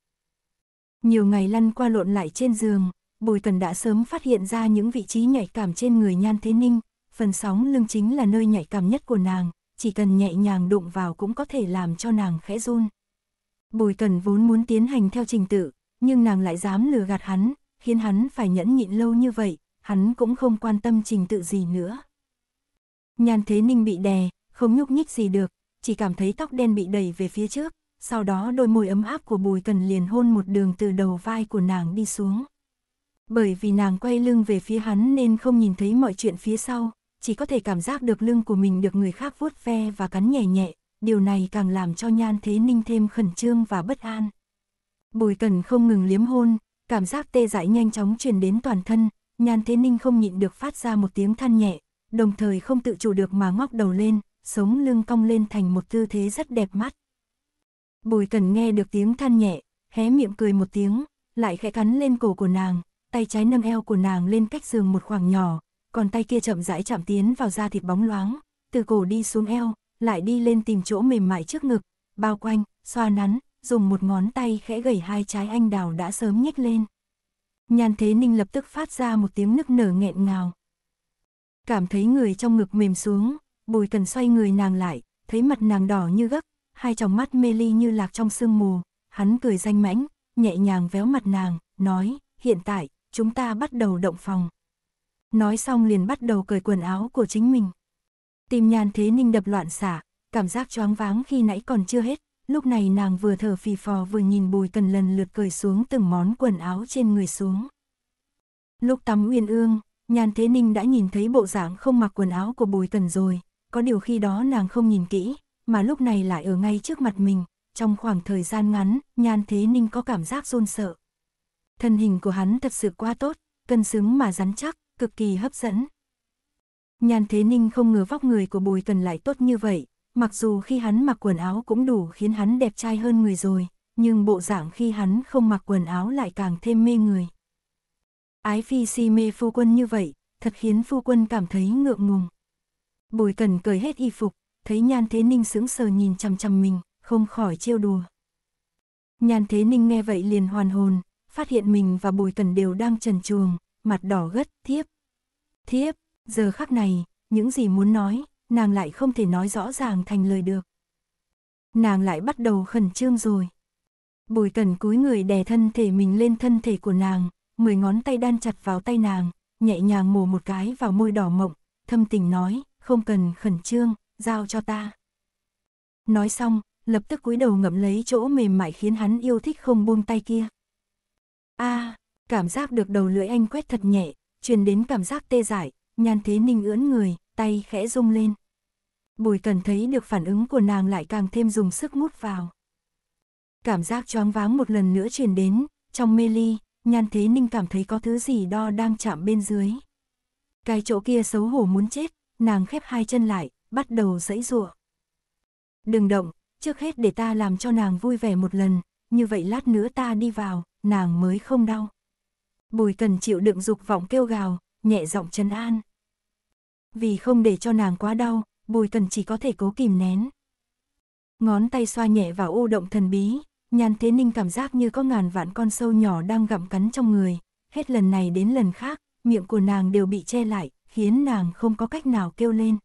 Nhiều ngày lăn qua lộn lại trên giường, Bùi tuần đã sớm phát hiện ra những vị trí nhạy cảm trên người Nhan Thế Ninh, phần sóng lưng chính là nơi nhạy cảm nhất của nàng, chỉ cần nhẹ nhàng đụng vào cũng có thể làm cho nàng khẽ run. Bùi tuần vốn muốn tiến hành theo trình tự, nhưng nàng lại dám lừa gạt hắn, khiến hắn phải nhẫn nhịn lâu như vậy, hắn cũng không quan tâm trình tự gì nữa. Nhan Thế Ninh bị đè, không nhúc nhích gì được, chỉ cảm thấy tóc đen bị đẩy về phía trước, sau đó đôi môi ấm áp của Bùi Cần liền hôn một đường từ đầu vai của nàng đi xuống. Bởi vì nàng quay lưng về phía hắn nên không nhìn thấy mọi chuyện phía sau, chỉ có thể cảm giác được lưng của mình được người khác vuốt ve và cắn nhẹ nhẹ, điều này càng làm cho Nhan Thế Ninh thêm khẩn trương và bất an. Bùi Cần không ngừng liếm hôn, cảm giác tê dại nhanh chóng truyền đến toàn thân, Nhan Thế Ninh không nhịn được phát ra một tiếng than nhẹ, đồng thời không tự chủ được mà ngóc đầu lên, sống lưng cong lên thành một tư thế rất đẹp mắt. Bùi cần nghe được tiếng than nhẹ, hé miệng cười một tiếng, lại khẽ cắn lên cổ của nàng, tay trái nâng eo của nàng lên cách giường một khoảng nhỏ, còn tay kia chậm rãi chạm tiến vào da thịt bóng loáng, từ cổ đi xuống eo, lại đi lên tìm chỗ mềm mại trước ngực, bao quanh, xoa nắn, dùng một ngón tay khẽ gẩy hai trái anh đào đã sớm nhếch lên. Nhan Thế Ninh lập tức phát ra một tiếng nức nở nghẹn ngào. Cảm thấy người trong ngực mềm xuống, bùi cần xoay người nàng lại, thấy mặt nàng đỏ như gấc, hai tròng mắt mê ly như lạc trong sương mù, hắn cười danh mãnh, nhẹ nhàng véo mặt nàng, nói, hiện tại, chúng ta bắt đầu động phòng. Nói xong liền bắt đầu cởi quần áo của chính mình. Tim nhàn thế ninh đập loạn xả, cảm giác choáng váng khi nãy còn chưa hết, lúc này nàng vừa thở phì phò vừa nhìn bùi cần lần lượt cởi xuống từng món quần áo trên người xuống. Lúc tắm uyên ương, nhan Thế Ninh đã nhìn thấy bộ dạng không mặc quần áo của Bùi Tần rồi, có điều khi đó nàng không nhìn kỹ, mà lúc này lại ở ngay trước mặt mình, trong khoảng thời gian ngắn, Nhan Thế Ninh có cảm giác run sợ. Thân hình của hắn thật sự quá tốt, cân xứng mà rắn chắc, cực kỳ hấp dẫn. Nhan Thế Ninh không ngờ vóc người của Bùi Tần lại tốt như vậy, mặc dù khi hắn mặc quần áo cũng đủ khiến hắn đẹp trai hơn người rồi, nhưng bộ dạng khi hắn không mặc quần áo lại càng thêm mê người. Ái phi si mê phu quân như vậy, thật khiến phu quân cảm thấy ngượng ngùng. Bùi cần cởi hết y phục, thấy nhan thế ninh sững sờ nhìn chằm chằm mình, không khỏi trêu đùa. Nhan thế ninh nghe vậy liền hoàn hồn, phát hiện mình và bùi cần đều đang trần chuồng, mặt đỏ gất, thiếp. Thiếp, giờ khắc này, những gì muốn nói, nàng lại không thể nói rõ ràng thành lời được. Nàng lại bắt đầu khẩn trương rồi. Bùi cần cúi người đè thân thể mình lên thân thể của nàng, mười ngón tay đan chặt vào tay nàng, nhẹ nhàng mổ một cái vào môi đỏ mộng, thâm tình nói, không cần khẩn trương, giao cho ta. Nói xong, lập tức cúi đầu ngậm lấy chỗ mềm mại khiến hắn yêu thích không buông tay kia. a à, cảm giác được đầu lưỡi anh quét thật nhẹ, truyền đến cảm giác tê dại, nhan thế ninh ưỡn người, tay khẽ rung lên. Bùi cần thấy được phản ứng của nàng lại càng thêm dùng sức mút vào. Cảm giác choáng váng một lần nữa truyền đến, trong mê ly, Nhan Thế Ninh cảm thấy có thứ gì đó đang chạm bên dưới. Cái chỗ kia xấu hổ muốn chết, nàng khép hai chân lại, bắt đầu dãy giụa. Đừng động, trước hết để ta làm cho nàng vui vẻ một lần, như vậy lát nữa ta đi vào, nàng mới không đau. Bùi cần chịu đựng dục vọng kêu gào, nhẹ giọng trấn an. Vì không để cho nàng quá đau, bùi cần chỉ có thể cố kìm nén. Ngón tay xoa nhẹ vào ô động thần bí, Nhan Thế Ninh cảm giác như có ngàn vạn con sâu nhỏ đang gặm cắn trong người, hết lần này đến lần khác, miệng của nàng đều bị che lại, khiến nàng không có cách nào kêu lên.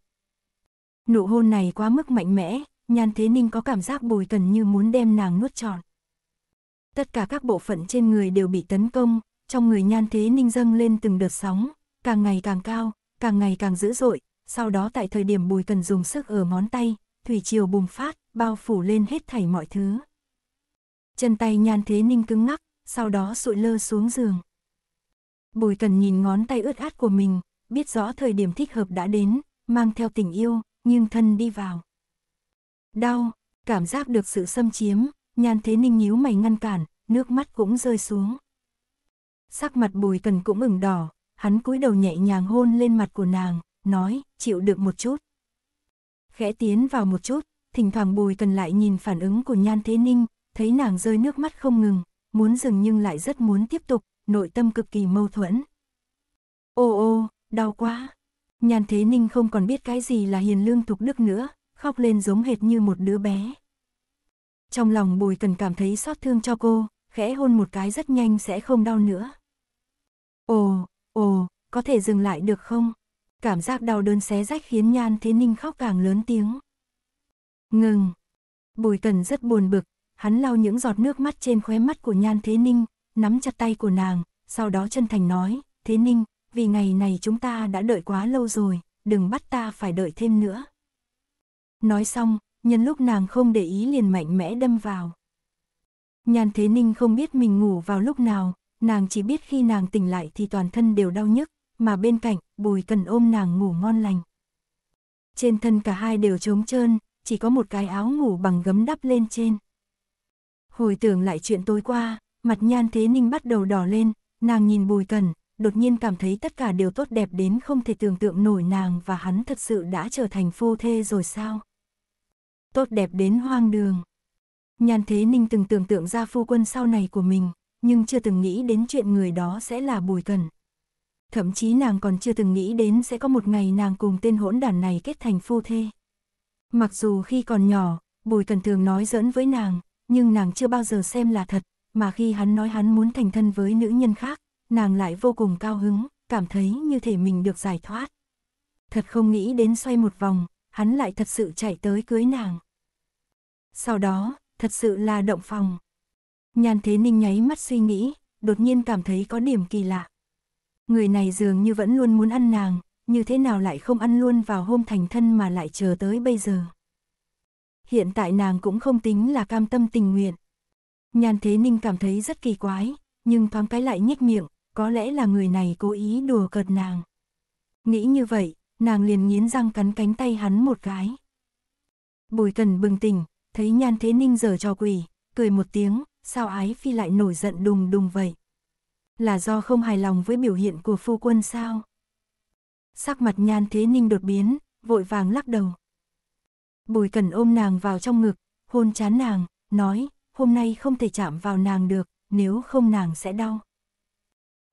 Nụ hôn này quá mức mạnh mẽ, Nhan Thế Ninh có cảm giác bùi cần như muốn đem nàng nuốt trọn. Tất cả các bộ phận trên người đều bị tấn công, trong người Nhan Thế Ninh dâng lên từng đợt sóng, càng ngày càng cao, càng ngày càng dữ dội, sau đó tại thời điểm bùi cần dùng sức ở ngón tay, thủy triều bùng phát, bao phủ lên hết thảy mọi thứ chân tay nhan thế ninh cứng ngắc, sau đó sụi lơ xuống giường. Bùi cần nhìn ngón tay ướt át của mình, biết rõ thời điểm thích hợp đã đến, mang theo tình yêu, nhưng thân đi vào. Đau, cảm giác được sự xâm chiếm, nhan thế ninh nhíu mày ngăn cản, nước mắt cũng rơi xuống. Sắc mặt bùi cần cũng ửng đỏ, hắn cúi đầu nhẹ nhàng hôn lên mặt của nàng, nói, chịu được một chút. Khẽ tiến vào một chút, thỉnh thoảng bùi cần lại nhìn phản ứng của nhan thế ninh, thấy nàng rơi nước mắt không ngừng, muốn dừng nhưng lại rất muốn tiếp tục, nội tâm cực kỳ mâu thuẫn. Ô ô, đau quá. Nhàn Thế Ninh không còn biết cái gì là hiền lương thục đức nữa, khóc lên giống hệt như một đứa bé. Trong lòng Bùi Cần cảm thấy xót thương cho cô, khẽ hôn một cái rất nhanh sẽ không đau nữa. Ồ, ồ, có thể dừng lại được không? Cảm giác đau đớn xé rách khiến Nhan Thế Ninh khóc càng lớn tiếng. Ngừng. Bùi Cần rất buồn bực, hắn lau những giọt nước mắt trên khóe mắt của Nhan Thế Ninh, nắm chặt tay của nàng, sau đó chân thành nói, Thế Ninh, vì ngày này chúng ta đã đợi quá lâu rồi, đừng bắt ta phải đợi thêm nữa. Nói xong, nhân lúc nàng không để ý liền mạnh mẽ đâm vào. Nhan Thế Ninh không biết mình ngủ vào lúc nào, nàng chỉ biết khi nàng tỉnh lại thì toàn thân đều đau nhức, mà bên cạnh, Bùi Cần ôm nàng ngủ ngon lành. Trên thân cả hai đều trống trơn, chỉ có một cái áo ngủ bằng gấm đắp lên trên. Hồi tưởng lại chuyện tối qua, mặt nhan thế ninh bắt đầu đỏ lên, nàng nhìn bùi cần, đột nhiên cảm thấy tất cả đều tốt đẹp đến không thể tưởng tượng nổi nàng và hắn thật sự đã trở thành phu thê rồi sao. Tốt đẹp đến hoang đường. Nhan thế ninh từng tưởng tượng ra phu quân sau này của mình, nhưng chưa từng nghĩ đến chuyện người đó sẽ là bùi cần. Thậm chí nàng còn chưa từng nghĩ đến sẽ có một ngày nàng cùng tên hỗn đản này kết thành phu thê. Mặc dù khi còn nhỏ, Bùi Cần thường nói giỡn với nàng, nhưng nàng chưa bao giờ xem là thật, mà khi hắn nói hắn muốn thành thân với nữ nhân khác, nàng lại vô cùng cao hứng, cảm thấy như thể mình được giải thoát. Thật không nghĩ đến xoay một vòng, hắn lại thật sự chạy tới cưới nàng. Sau đó, thật sự là động phòng. Nhan Thế Ninh nháy mắt suy nghĩ, đột nhiên cảm thấy có điểm kỳ lạ. Người này dường như vẫn luôn muốn ăn nàng, như thế nào lại không ăn luôn vào hôm thành thân mà lại chờ tới bây giờ hiện tại nàng cũng không tính là cam tâm tình nguyện. Nhan Thế Ninh cảm thấy rất kỳ quái, nhưng thoáng cái lại nhếch miệng, có lẽ là người này cố ý đùa cợt nàng. Nghĩ như vậy, nàng liền nghiến răng cắn cánh tay hắn một cái. Bùi Cần bừng tỉnh, thấy Nhan Thế Ninh giở trò quỷ, cười một tiếng, sao ái phi lại nổi giận đùng đùng vậy? Là do không hài lòng với biểu hiện của phu quân sao? Sắc mặt Nhan Thế Ninh đột biến, vội vàng lắc đầu. Bùi Cần ôm nàng vào trong ngực, hôn chán nàng, nói, hôm nay không thể chạm vào nàng được, nếu không nàng sẽ đau.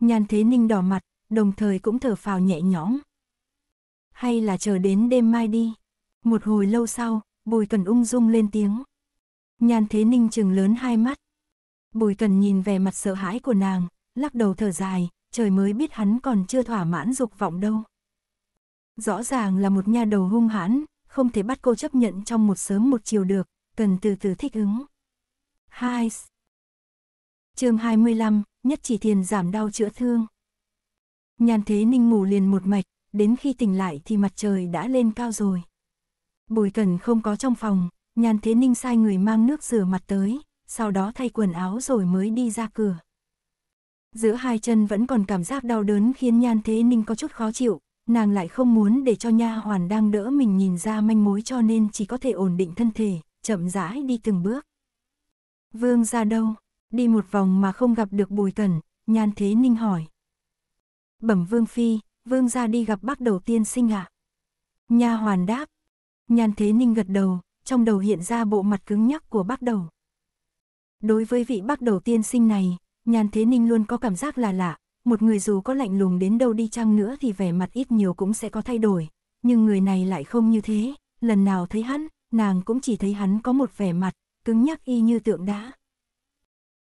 Nhan Thế Ninh đỏ mặt, đồng thời cũng thở phào nhẹ nhõm. Hay là chờ đến đêm mai đi. Một hồi lâu sau, Bùi Cần ung dung lên tiếng. Nhan Thế Ninh trừng lớn hai mắt. Bùi Cần nhìn vẻ mặt sợ hãi của nàng, lắc đầu thở dài, trời mới biết hắn còn chưa thỏa mãn dục vọng đâu. Rõ ràng là một nha đầu hung hãn, không thể bắt cô chấp nhận trong một sớm một chiều được, cần từ từ thích ứng. 2. chương 25, nhất chỉ thiền giảm đau chữa thương. Nhàn thế ninh ngủ liền một mạch, đến khi tỉnh lại thì mặt trời đã lên cao rồi. Bùi cần không có trong phòng, nhàn thế ninh sai người mang nước rửa mặt tới, sau đó thay quần áo rồi mới đi ra cửa. Giữa hai chân vẫn còn cảm giác đau đớn khiến nhan thế ninh có chút khó chịu, nàng lại không muốn để cho nha hoàn đang đỡ mình nhìn ra manh mối cho nên chỉ có thể ổn định thân thể, chậm rãi đi từng bước. Vương ra đâu? Đi một vòng mà không gặp được bùi cẩn, nhan thế ninh hỏi. Bẩm vương phi, vương ra đi gặp bác đầu tiên sinh ạ. À? Nha hoàn đáp. Nhan thế ninh gật đầu, trong đầu hiện ra bộ mặt cứng nhắc của bác đầu. Đối với vị bác đầu tiên sinh này, nhan thế ninh luôn có cảm giác là lạ, một người dù có lạnh lùng đến đâu đi chăng nữa thì vẻ mặt ít nhiều cũng sẽ có thay đổi, nhưng người này lại không như thế, lần nào thấy hắn, nàng cũng chỉ thấy hắn có một vẻ mặt, cứng nhắc y như tượng đá.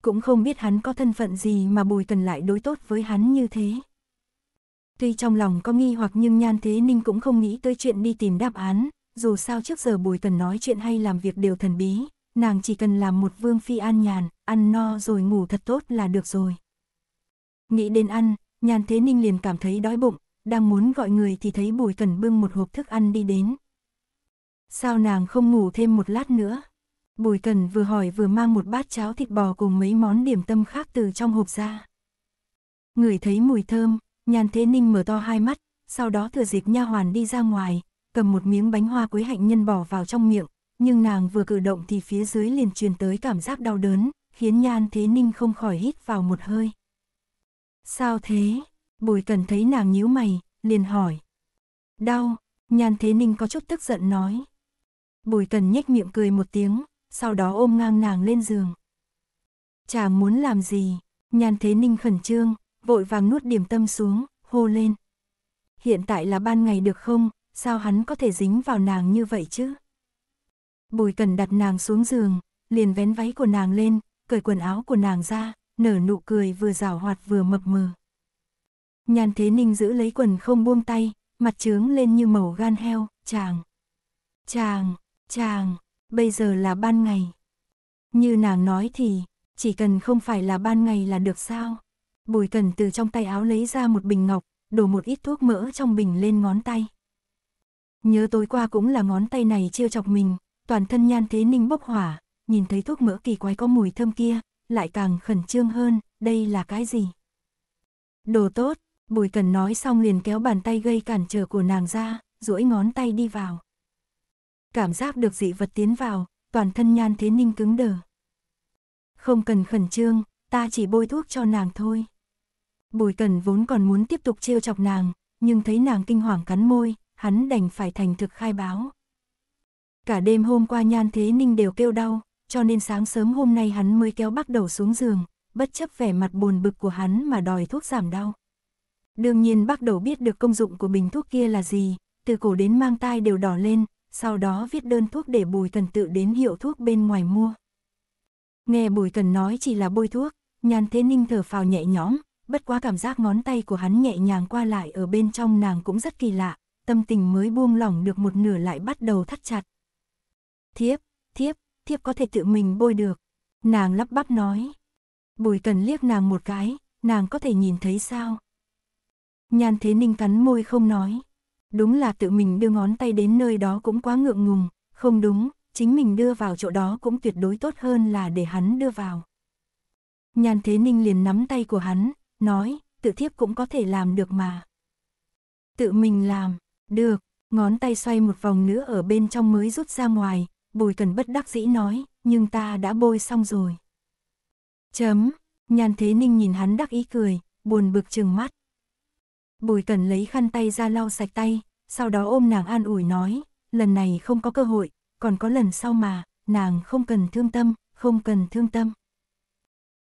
Cũng không biết hắn có thân phận gì mà Bùi Cần lại đối tốt với hắn như thế. Tuy trong lòng có nghi hoặc nhưng Nhan Thế Ninh cũng không nghĩ tới chuyện đi tìm đáp án, dù sao trước giờ Bùi Cần nói chuyện hay làm việc đều thần bí, nàng chỉ cần làm một vương phi an nhàn, ăn no rồi ngủ thật tốt là được rồi. Nghĩ đến ăn, Nhan Thế Ninh liền cảm thấy đói bụng, đang muốn gọi người thì thấy Bùi Cần bưng một hộp thức ăn đi đến. Sao nàng không ngủ thêm một lát nữa? Bùi Cần vừa hỏi vừa mang một bát cháo thịt bò cùng mấy món điểm tâm khác từ trong hộp ra. Người thấy mùi thơm, Nhan Thế Ninh mở to hai mắt, sau đó thừa dịp nha hoàn đi ra ngoài, cầm một miếng bánh hoa quế hạnh nhân bỏ vào trong miệng, nhưng nàng vừa cử động thì phía dưới liền truyền tới cảm giác đau đớn, khiến Nhan Thế Ninh không khỏi hít vào một hơi. Sao thế? Bùi cần thấy nàng nhíu mày, liền hỏi. Đau, nhan thế ninh có chút tức giận nói. Bùi cần nhếch miệng cười một tiếng, sau đó ôm ngang nàng lên giường. chàng muốn làm gì, nhan thế ninh khẩn trương, vội vàng nuốt điểm tâm xuống, hô lên. Hiện tại là ban ngày được không, sao hắn có thể dính vào nàng như vậy chứ? Bùi cần đặt nàng xuống giường, liền vén váy của nàng lên, cởi quần áo của nàng ra, nở nụ cười vừa rào hoạt vừa mập mờ. Nhàn thế ninh giữ lấy quần không buông tay, mặt trướng lên như màu gan heo, chàng. Chàng, chàng, bây giờ là ban ngày. Như nàng nói thì, chỉ cần không phải là ban ngày là được sao. Bùi cần từ trong tay áo lấy ra một bình ngọc, đổ một ít thuốc mỡ trong bình lên ngón tay. Nhớ tối qua cũng là ngón tay này trêu chọc mình, toàn thân nhan thế ninh bốc hỏa, nhìn thấy thuốc mỡ kỳ quái có mùi thơm kia, lại càng khẩn trương hơn, đây là cái gì? Đồ tốt, Bùi Cần nói xong liền kéo bàn tay gây cản trở của nàng ra, duỗi ngón tay đi vào. Cảm giác được dị vật tiến vào, toàn thân nhan thế ninh cứng đờ. Không cần khẩn trương, ta chỉ bôi thuốc cho nàng thôi. Bùi Cần vốn còn muốn tiếp tục trêu chọc nàng, nhưng thấy nàng kinh hoàng cắn môi, hắn đành phải thành thực khai báo. Cả đêm hôm qua Nhan Thế Ninh đều kêu đau, cho nên sáng sớm hôm nay hắn mới kéo bác đầu xuống giường, bất chấp vẻ mặt buồn bực của hắn mà đòi thuốc giảm đau. Đương nhiên bác đầu biết được công dụng của bình thuốc kia là gì, từ cổ đến mang tai đều đỏ lên, sau đó viết đơn thuốc để Bùi Cần tự đến hiệu thuốc bên ngoài mua. Nghe Bùi Cần nói chỉ là bôi thuốc, nhàn thế ninh thở phào nhẹ nhõm, bất quá cảm giác ngón tay của hắn nhẹ nhàng qua lại ở bên trong nàng cũng rất kỳ lạ, tâm tình mới buông lỏng được một nửa lại bắt đầu thắt chặt. Thiếp, thiếp, thiếp có thể tự mình bôi được. Nàng lắp bắp nói. Bùi cần liếc nàng một cái, nàng có thể nhìn thấy sao? Nhan thế ninh cắn môi không nói. Đúng là tự mình đưa ngón tay đến nơi đó cũng quá ngượng ngùng, không đúng, chính mình đưa vào chỗ đó cũng tuyệt đối tốt hơn là để hắn đưa vào. Nhan thế ninh liền nắm tay của hắn, nói, tự thiếp cũng có thể làm được mà. Tự mình làm, được, ngón tay xoay một vòng nữa ở bên trong mới rút ra ngoài, Bùi Cần bất đắc dĩ nói, nhưng ta đã bôi xong rồi. Chấm, Nhan Thế Ninh nhìn hắn đắc ý cười, buồn bực chừng mắt. Bùi Cần lấy khăn tay ra lau sạch tay, sau đó ôm nàng an ủi nói, lần này không có cơ hội, còn có lần sau mà, nàng không cần thương tâm, không cần thương tâm.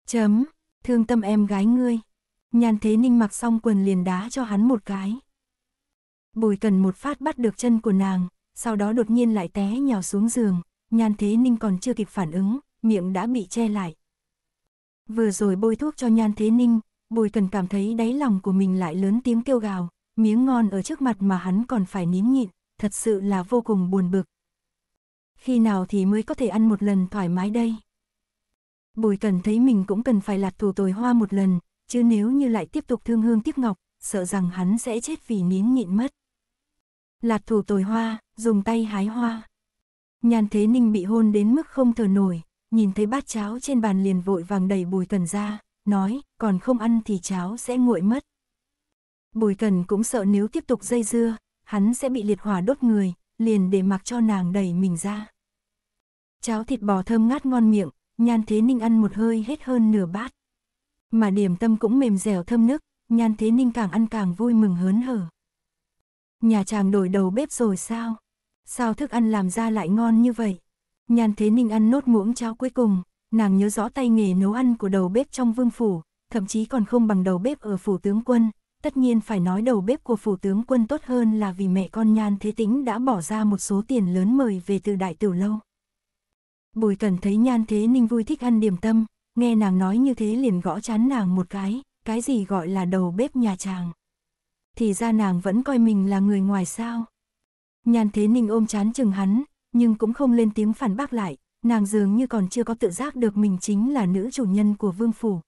Chấm, thương tâm em gái ngươi. Nhan Thế Ninh mặc xong quần liền đá cho hắn một cái. Bùi Cần một phát bắt được chân của nàng, sau đó đột nhiên lại té nhào xuống giường, Nhan Thế Ninh còn chưa kịp phản ứng, miệng đã bị che lại. Vừa rồi bôi thuốc cho Nhan Thế Ninh, Bùi Cần cảm thấy đáy lòng của mình lại lớn tiếng kêu gào, miếng ngon ở trước mặt mà hắn còn phải nín nhịn, thật sự là vô cùng buồn bực. Khi nào thì mới có thể ăn một lần thoải mái đây? Bùi Cần thấy mình cũng cần phải lạt thù tồi hoa một lần, chứ nếu như lại tiếp tục thương hương tiếc ngọc, sợ rằng hắn sẽ chết vì nín nhịn mất. Lạt thủ tồi hoa, dùng tay hái hoa. Nhàn thế ninh bị hôn đến mức không thở nổi, nhìn thấy bát cháo trên bàn liền vội vàng đẩy bùi cần ra, nói, còn không ăn thì cháo sẽ nguội mất. Bùi cần cũng sợ nếu tiếp tục dây dưa, hắn sẽ bị liệt hỏa đốt người, liền để mặc cho nàng đẩy mình ra. Cháo thịt bò thơm ngát ngon miệng, nhan thế ninh ăn một hơi hết hơn nửa bát. Mà điểm tâm cũng mềm dẻo thơm nức, nhan thế ninh càng ăn càng vui mừng hớn hở. Nhà chàng đổi đầu bếp rồi sao? Sao thức ăn làm ra lại ngon như vậy? Nhan Thế Ninh ăn nốt muỗng cháo cuối cùng, nàng nhớ rõ tay nghề nấu ăn của đầu bếp trong vương phủ, thậm chí còn không bằng đầu bếp ở phủ tướng quân. Tất nhiên phải nói đầu bếp của phủ tướng quân tốt hơn là vì mẹ con Nhan Thế Tĩnh đã bỏ ra một số tiền lớn mời về từ đại tử lâu. Bùi Cần thấy Nhan Thế Ninh vui thích ăn điểm tâm, nghe nàng nói như thế liền gõ chán nàng một cái, cái gì gọi là đầu bếp nhà chàng thì ra nàng vẫn coi mình là người ngoài sao. Nhàn thế ninh ôm chán chừng hắn, nhưng cũng không lên tiếng phản bác lại, nàng dường như còn chưa có tự giác được mình chính là nữ chủ nhân của vương phủ.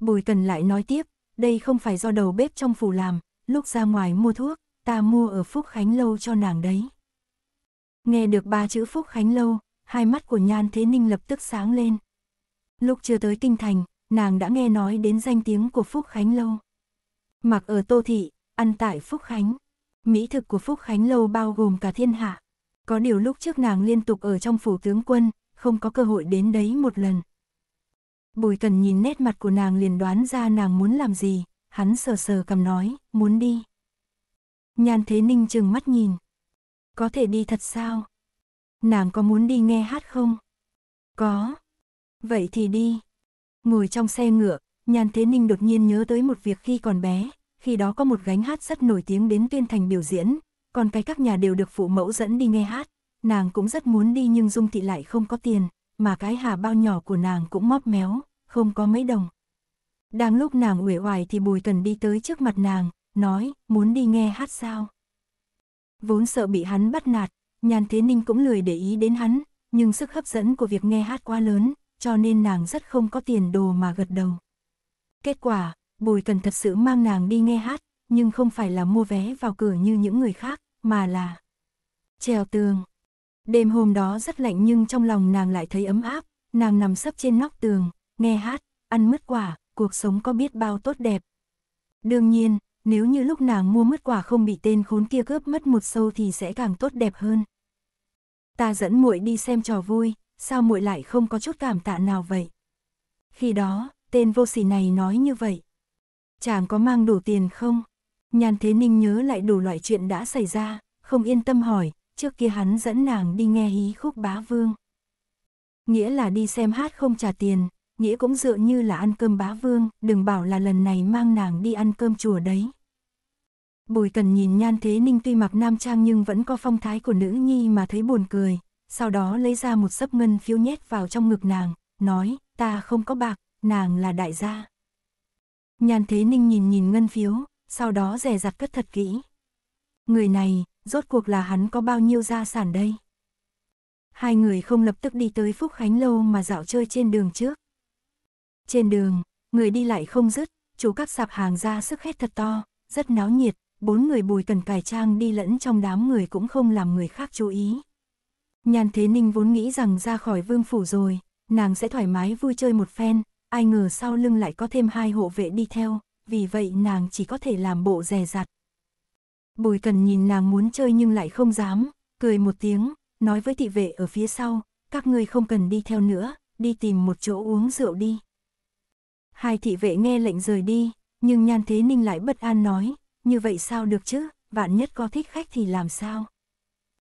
Bùi cần lại nói tiếp, đây không phải do đầu bếp trong phủ làm, lúc ra ngoài mua thuốc, ta mua ở Phúc Khánh Lâu cho nàng đấy. Nghe được ba chữ Phúc Khánh Lâu, hai mắt của Nhan Thế Ninh lập tức sáng lên. Lúc chưa tới Kinh Thành, nàng đã nghe nói đến danh tiếng của Phúc Khánh Lâu mặc ở Tô Thị, ăn tại Phúc Khánh. Mỹ thực của Phúc Khánh lâu bao gồm cả thiên hạ. Có điều lúc trước nàng liên tục ở trong phủ tướng quân, không có cơ hội đến đấy một lần. Bùi cần nhìn nét mặt của nàng liền đoán ra nàng muốn làm gì, hắn sờ sờ cầm nói, muốn đi. Nhan Thế Ninh chừng mắt nhìn. Có thể đi thật sao? Nàng có muốn đi nghe hát không? Có. Vậy thì đi. Ngồi trong xe ngựa, Nhan Thế Ninh đột nhiên nhớ tới một việc khi còn bé, khi đó có một gánh hát rất nổi tiếng đến tuyên thành biểu diễn, còn cái các nhà đều được phụ mẫu dẫn đi nghe hát, nàng cũng rất muốn đi nhưng Dung Thị lại không có tiền, mà cái hà bao nhỏ của nàng cũng móp méo, không có mấy đồng. Đang lúc nàng uể oải thì Bùi Cần đi tới trước mặt nàng, nói, muốn đi nghe hát sao? Vốn sợ bị hắn bắt nạt, Nhàn Thế Ninh cũng lười để ý đến hắn, nhưng sức hấp dẫn của việc nghe hát quá lớn, cho nên nàng rất không có tiền đồ mà gật đầu. Kết quả, Bùi cần thật sự mang nàng đi nghe hát, nhưng không phải là mua vé vào cửa như những người khác, mà là trèo tường. Đêm hôm đó rất lạnh nhưng trong lòng nàng lại thấy ấm áp, nàng nằm sấp trên nóc tường, nghe hát, ăn mứt quả, cuộc sống có biết bao tốt đẹp. Đương nhiên, nếu như lúc nàng mua mứt quả không bị tên khốn kia cướp mất một sâu thì sẽ càng tốt đẹp hơn. Ta dẫn muội đi xem trò vui, sao muội lại không có chút cảm tạ nào vậy? Khi đó, tên vô sỉ này nói như vậy. Chàng có mang đủ tiền không? Nhan Thế Ninh nhớ lại đủ loại chuyện đã xảy ra, không yên tâm hỏi, trước kia hắn dẫn nàng đi nghe hí khúc bá vương. Nghĩa là đi xem hát không trả tiền, Nghĩa cũng dựa như là ăn cơm bá vương, đừng bảo là lần này mang nàng đi ăn cơm chùa đấy. Bùi cần nhìn Nhan Thế Ninh tuy mặc nam trang nhưng vẫn có phong thái của nữ nhi mà thấy buồn cười, sau đó lấy ra một sấp ngân phiếu nhét vào trong ngực nàng, nói, ta không có bạc, nàng là đại gia. Nhan Thế Ninh nhìn nhìn ngân phiếu, sau đó rẻ giặt cất thật kỹ. Người này, rốt cuộc là hắn có bao nhiêu gia sản đây? Hai người không lập tức đi tới Phúc Khánh Lâu mà dạo chơi trên đường trước. Trên đường, người đi lại không dứt, chú các sạp hàng ra sức hét thật to, rất náo nhiệt, bốn người bùi cần cải trang đi lẫn trong đám người cũng không làm người khác chú ý. Nhan Thế Ninh vốn nghĩ rằng ra khỏi vương phủ rồi, nàng sẽ thoải mái vui chơi một phen, ai ngờ sau lưng lại có thêm hai hộ vệ đi theo, vì vậy nàng chỉ có thể làm bộ rè rặt. Bùi cần nhìn nàng muốn chơi nhưng lại không dám, cười một tiếng, nói với thị vệ ở phía sau, các ngươi không cần đi theo nữa, đi tìm một chỗ uống rượu đi. Hai thị vệ nghe lệnh rời đi, nhưng Nhan Thế Ninh lại bất an nói, như vậy sao được chứ, vạn nhất có thích khách thì làm sao?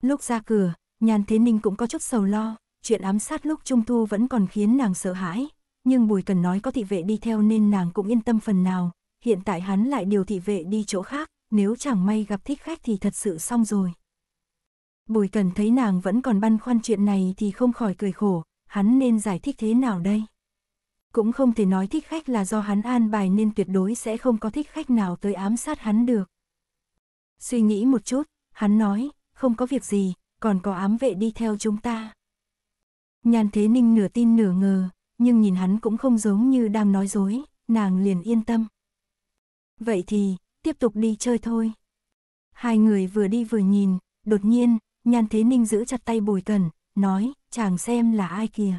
Lúc ra cửa, Nhan Thế Ninh cũng có chút sầu lo, chuyện ám sát lúc Trung Thu vẫn còn khiến nàng sợ hãi, nhưng Bùi Cần nói có thị vệ đi theo nên nàng cũng yên tâm phần nào, hiện tại hắn lại điều thị vệ đi chỗ khác, nếu chẳng may gặp thích khách thì thật sự xong rồi. Bùi Cần thấy nàng vẫn còn băn khoăn chuyện này thì không khỏi cười khổ, hắn nên giải thích thế nào đây? Cũng không thể nói thích khách là do hắn an bài nên tuyệt đối sẽ không có thích khách nào tới ám sát hắn được. Suy nghĩ một chút, hắn nói, không có việc gì, còn có ám vệ đi theo chúng ta. Nhàn Thế Ninh nửa tin nửa ngờ, nhưng nhìn hắn cũng không giống như đang nói dối, nàng liền yên tâm. Vậy thì, tiếp tục đi chơi thôi. Hai người vừa đi vừa nhìn, đột nhiên, Nhan Thế Ninh giữ chặt tay Bùi Cẩn, nói, chàng xem là ai kìa.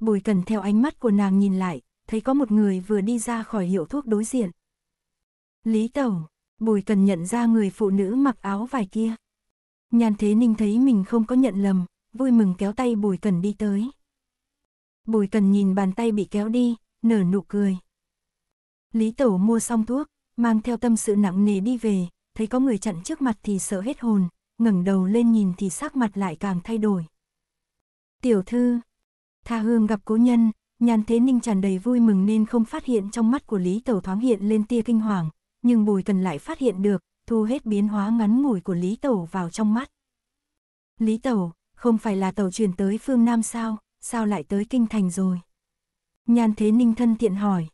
Bùi Cẩn theo ánh mắt của nàng nhìn lại, thấy có một người vừa đi ra khỏi hiệu thuốc đối diện. Lý Tẩu, Bùi Cẩn nhận ra người phụ nữ mặc áo vải kia. Nhan Thế Ninh thấy mình không có nhận lầm, vui mừng kéo tay Bùi Cẩn đi tới, Bùi cần nhìn bàn tay bị kéo đi, nở nụ cười. Lý Tẩu mua xong thuốc, mang theo tâm sự nặng nề đi về, thấy có người chặn trước mặt thì sợ hết hồn, ngẩng đầu lên nhìn thì sắc mặt lại càng thay đổi. Tiểu thư, Tha Hương gặp cố nhân, nhàn thế ninh tràn đầy vui mừng nên không phát hiện trong mắt của Lý Tẩu thoáng hiện lên tia kinh hoàng, nhưng Bùi Cần lại phát hiện được, thu hết biến hóa ngắn ngủi của Lý Tẩu vào trong mắt. Lý Tẩu, không phải là tàu chuyển tới phương Nam sao? sao lại tới kinh thành rồi? Nhan Thế Ninh thân thiện hỏi.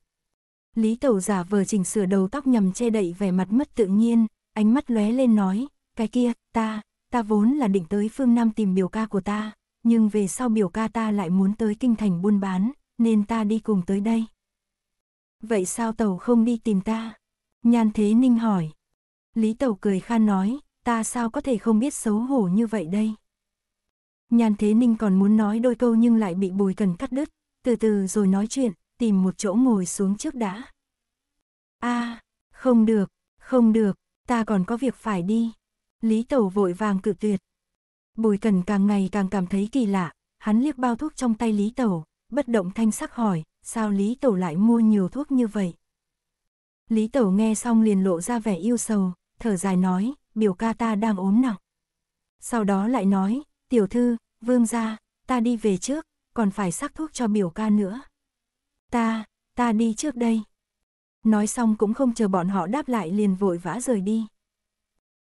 Lý Tẩu giả vờ chỉnh sửa đầu tóc nhằm che đậy vẻ mặt mất tự nhiên, ánh mắt lóe lên nói, cái kia, ta, ta vốn là định tới phương Nam tìm biểu ca của ta, nhưng về sau biểu ca ta lại muốn tới kinh thành buôn bán, nên ta đi cùng tới đây. Vậy sao Tẩu không đi tìm ta? Nhan Thế Ninh hỏi. Lý Tẩu cười khan nói, ta sao có thể không biết xấu hổ như vậy đây? Nhan Thế Ninh còn muốn nói đôi câu nhưng lại bị Bùi Cần cắt đứt, từ từ rồi nói chuyện, tìm một chỗ ngồi xuống trước đã. a à, không được, không được, ta còn có việc phải đi. Lý Tẩu vội vàng cự tuyệt. Bùi Cần càng ngày càng cảm thấy kỳ lạ, hắn liếc bao thuốc trong tay Lý Tẩu, bất động thanh sắc hỏi, sao Lý Tẩu lại mua nhiều thuốc như vậy? Lý Tẩu nghe xong liền lộ ra vẻ yêu sầu, thở dài nói, biểu ca ta đang ốm nặng. Sau đó lại nói, tiểu thư, vương gia, ta đi về trước, còn phải sắc thuốc cho biểu ca nữa. Ta, ta đi trước đây. Nói xong cũng không chờ bọn họ đáp lại liền vội vã rời đi.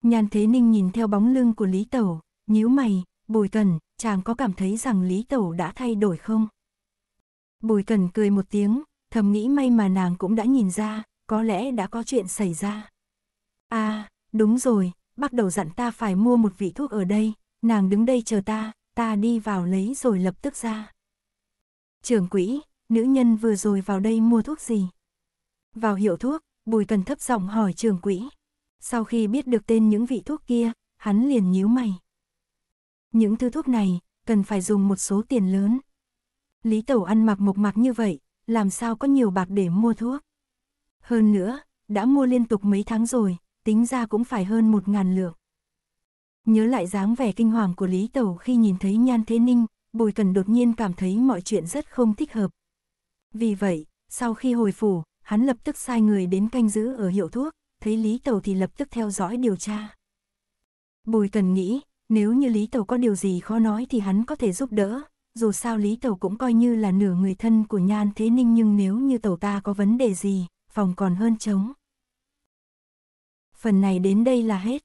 Nhàn Thế Ninh nhìn theo bóng lưng của Lý Tẩu, nhíu mày, Bùi Cần, chàng có cảm thấy rằng Lý Tẩu đã thay đổi không? Bùi Cần cười một tiếng, thầm nghĩ may mà nàng cũng đã nhìn ra, có lẽ đã có chuyện xảy ra. À, đúng rồi, bắt đầu dặn ta phải mua một vị thuốc ở đây, nàng đứng đây chờ ta, ta đi vào lấy rồi lập tức ra. Trưởng quỹ, nữ nhân vừa rồi vào đây mua thuốc gì? Vào hiệu thuốc, Bùi Cần thấp giọng hỏi trưởng quỹ. Sau khi biết được tên những vị thuốc kia, hắn liền nhíu mày. Những thứ thuốc này, cần phải dùng một số tiền lớn. Lý Tẩu ăn mặc mộc mạc như vậy, làm sao có nhiều bạc để mua thuốc. Hơn nữa, đã mua liên tục mấy tháng rồi, tính ra cũng phải hơn một ngàn lượng. Nhớ lại dáng vẻ kinh hoàng của Lý Tẩu khi nhìn thấy Nhan Thế Ninh, Bùi Cần đột nhiên cảm thấy mọi chuyện rất không thích hợp. Vì vậy, sau khi hồi phủ, hắn lập tức sai người đến canh giữ ở hiệu thuốc, thấy Lý Tẩu thì lập tức theo dõi điều tra. Bùi Cần nghĩ, nếu như Lý Tẩu có điều gì khó nói thì hắn có thể giúp đỡ, dù sao Lý Tẩu cũng coi như là nửa người thân của Nhan Thế Ninh nhưng nếu như Tẩu ta có vấn đề gì, phòng còn hơn trống. Phần này đến đây là hết.